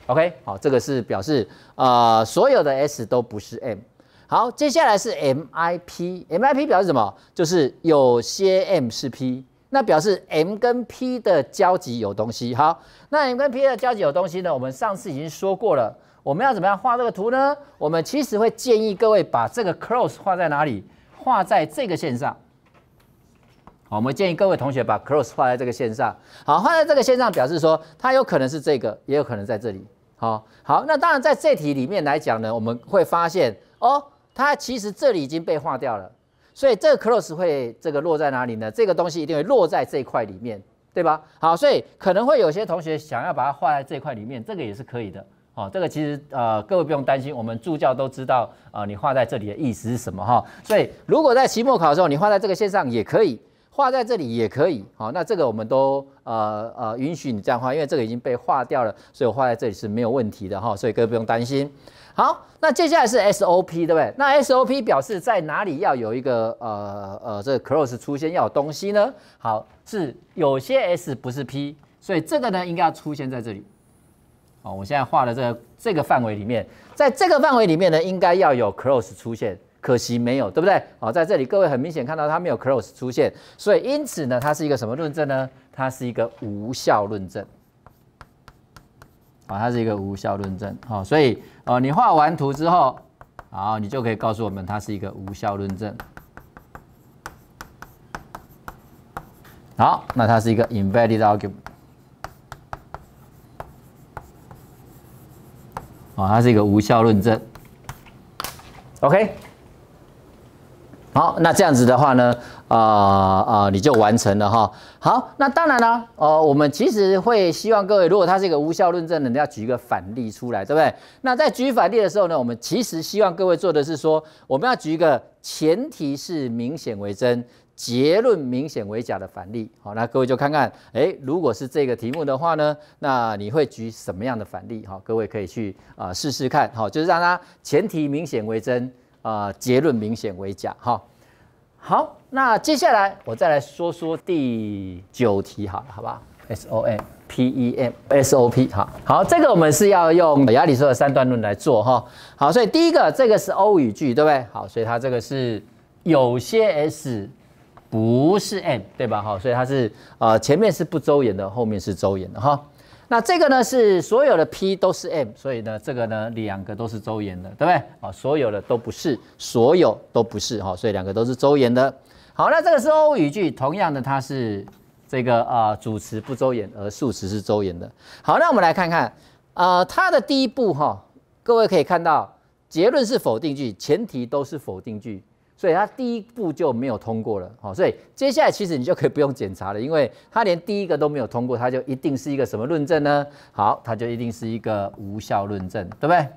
OK，好，这个是表示啊所有的 S 都不是 M。好，接下来是 MIP，MIP 表示什么？就是有些 M 是 P。那表示 M 跟 P 的交集有东西。好，那 M 跟 P 的交集有东西呢？我们上次已经说过了。我们要怎么样画这个图呢？我们其实会建议各位把这个 close 画在哪里？画在这个线上。好，我们建议各位同学把 close 画在这个线上。好，画在这个线上表示说，它有可能是这个，也有可能在这里。好，好，那当然在这题里面来讲呢，我们会发现，哦，它其实这里已经被画掉了。所以这个 close 会这个落在哪里呢？这个东西一定会落在这一块里面，对吧？好，所以可能会有些同学想要把它画在这一块里面，这个也是可以的。好，这个其实呃各位不用担心，我们助教都知道呃你画在这里的意思是什么哈。所以如果在期末考的时候你画在这个线上也可以，画在这里也可以。好，那这个我们都呃呃允许你这样画，因为这个已经被画掉了，所以我画在这里是没有问题的哈。所以各位不用担心。好，那接下来是 SOP，对不对？那 SOP 表示在哪里要有一个呃呃，这个 close 出现要有东西呢？好，是有些 S 不是 P，所以这个呢应该要出现在这里。好，我现在画的这这个范围里面，在这个范围里面呢，应该要有 close 出现，可惜没有，对不对？哦，在这里各位很明显看到它没有 close 出现，所以因此呢，它是一个什么论证呢？它是一个无效论证。啊，它是一个无效论证。好，所以，哦，你画完图之后，好，你就可以告诉我们，它是一个无效论证。好，那它是一个 invalid argument。哦，它是一个无效论证。OK。好，那这样子的话呢，啊啊，你就完成了哈。好，那当然啦。哦，我们其实会希望各位，如果它是一个无效论证的，你要举一个反例出来，对不对？那在举反例的时候呢，我们其实希望各位做的是说，我们要举一个前提是明显为真，结论明显为假的反例。好，那各位就看看，哎，如果是这个题目的话呢，那你会举什么样的反例？哈，各位可以去啊试试看，好，就是让它前提明显为真。啊，结论明显为假哈。好，那接下来我再来说说第九题好了，好吧？S O N P E M S O P 好好，这个我们是要用亚里士多德三段论来做哈。好，所以第一个这个是 O 语句对不对？好，所以它这个是有些 S 不是 M 对吧？好，所以它是啊，前面是不周延的，后面是周延的哈。那这个呢是所有的 P 都是 M，所以呢这个呢两个都是周延的，对不对？啊，所有的都不是，所有都不是哈，所以两个都是周延的。好，那这个是 O 句，同样的它是这个呃主词不周延，而数词是周延的。好，那我们来看看呃它的第一步哈，各位可以看到结论是否定句，前提都是否定句。所以它第一步就没有通过了，好，所以接下来其实你就可以不用检查了，因为它连第一个都没有通过，它就一定是一个什么论证呢？好，它就一定是一个无效论证，对不对？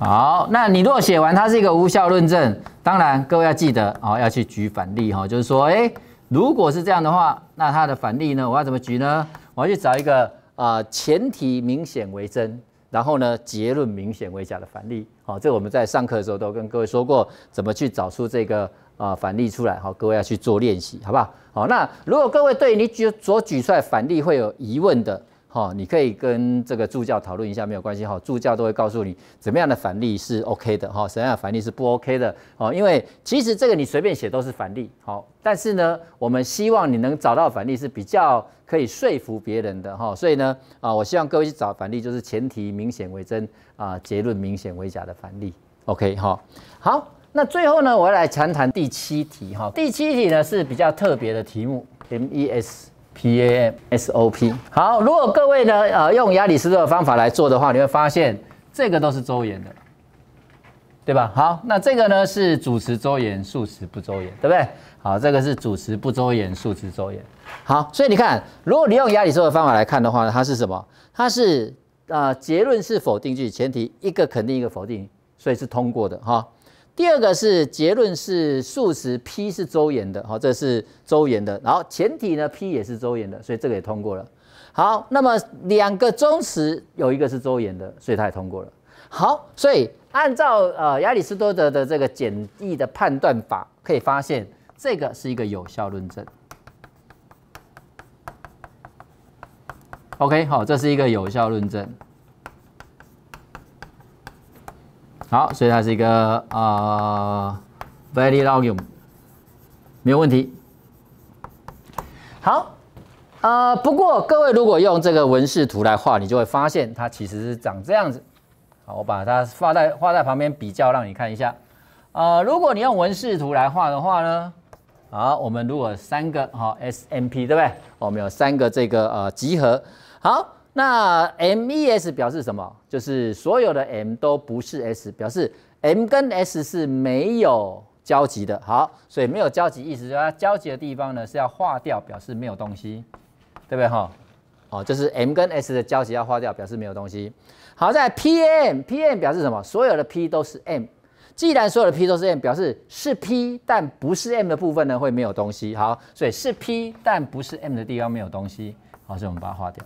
好，那你若写完它是一个无效论证，当然各位要记得哦，要去举反例哈，就是说，哎，如果是这样的话，那它的反例呢？我要怎么举呢？我要去找一个。啊，前提明显为真，然后呢，结论明显为假的反例，好，这我们在上课的时候都跟各位说过，怎么去找出这个啊反例出来，好，各位要去做练习，好不好？好，那如果各位对你举所举出来反例会有疑问的。好，你可以跟这个助教讨论一下，没有关系哈。助教都会告诉你怎么样的反例是 OK 的哈，什么样反例是不 OK 的哦。因为其实这个你随便写都是反例，好，但是呢，我们希望你能找到反例是比较可以说服别人的哈。所以呢，啊，我希望各位去找反例就是前提明显为真啊，结论明显为假的反例，OK 哈。好，那最后呢，我要来谈谈第七题哈。第七题呢是比较特别的题目，MES。P A S O P，好，如果各位呢，呃，用亚里士多的方法来做的话，你会发现这个都是周延的，对吧？好，那这个呢是主持周延，述词不周延，对不对？好，这个是主持不周延，述词周延。好，所以你看，如果你用亚里士多的方法来看的话，它是什么？它是呃，结论是否定句，前提一个肯定，一个否定，所以是通过的哈。第二个是结论是数十，P 是周延的，好，这是周延的。然后前提呢，P 也是周延的，所以这个也通过了。好，那么两个中词有一个是周延的，所以它也通过了。好，所以按照呃亚里士多德的这个简易的判断法，可以发现这个是一个有效论证。OK，好，这是一个有效论证。好，所以它是一个呃，very l a r u e 没有问题。好，呃，不过各位如果用这个纹饰图来画，你就会发现它其实是长这样子。好，我把它画在画在旁边比较，让你看一下。呃，如果你用纹饰图来画的话呢，好，我们如果三个哈 S、M、P，对不对？我们有三个这个呃集合。好。那 M E S 表示什么？就是所有的 M 都不是 S，表示 M 跟 S 是没有交集的。好，所以没有交集，意思是它交集的地方呢是要划掉，表示没有东西，对不对哈？哦，就是 M 跟 S 的交集要划掉，表示没有东西。好，在 P M P M 表示什么？所有的 P 都是 M，既然所有的 P 都是 M，表示是 P 但不是 M 的部分呢会没有东西。好，所以是 P 但不是 M 的地方没有东西，好，所以我们把它划掉。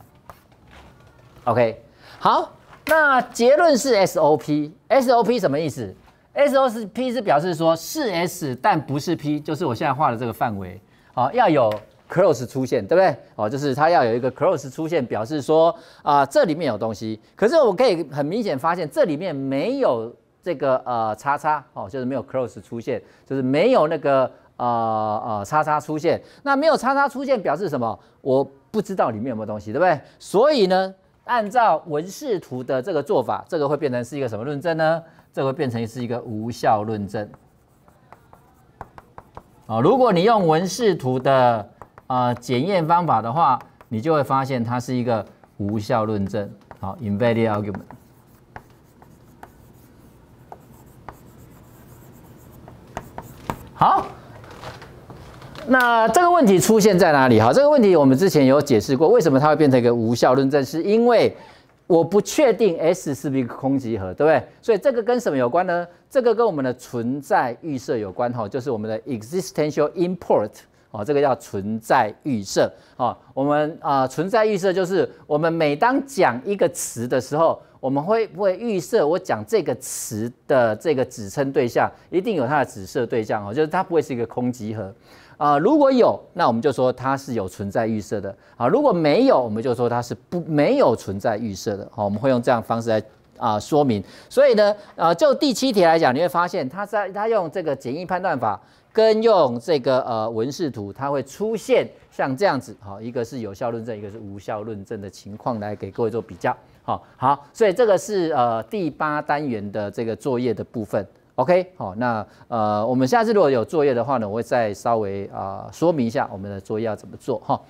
OK，好，那结论是 SOP，SOP 什么意思？S O P 是表示说是 S，但不是 P，就是我现在画的这个范围。好，要有 close 出现，对不对？哦，就是它要有一个 close 出现，表示说啊，这里面有东西。可是我可以很明显发现，这里面没有这个呃叉叉，哦，就是没有 close 出现，就是没有那个呃呃叉叉出现。那没有叉叉出现，表示什么？我不知道里面有没有东西，对不对？所以呢？按照文氏图的这个做法，这个会变成是一个什么论证呢？这会变成是一个无效论证。哦，如果你用文氏图的呃检验方法的话，你就会发现它是一个无效论证。好，invalid argument。好。那这个问题出现在哪里？哈，这个问题我们之前有解释过，为什么它会变成一个无效论证？是因为我不确定 S 是不是一个空集合，对不对？所以这个跟什么有关呢？这个跟我们的存在预设有关，哈，就是我们的 existential import 哦，这个叫存在预设，哦，我们啊存在预设就是我们每当讲一个词的时候，我们会不会预设我讲这个词的这个指称对象一定有它的指涉对象？哦，就是它不会是一个空集合。啊，如果有，那我们就说它是有存在预设的啊；如果没有，我们就说它是不没有存在预设的。好，我们会用这样方式来啊说明。所以呢，呃，就第七题来讲，你会发现它在它用这个简易判断法跟用这个呃文氏图，它会出现像这样子，好，一个是有效论证，一个是无效论证的情况来给各位做比较。好，好，所以这个是呃第八单元的这个作业的部分。OK，好，那呃，我们下次如果有作业的话呢，我会再稍微啊说明一下我们的作业要怎么做哈。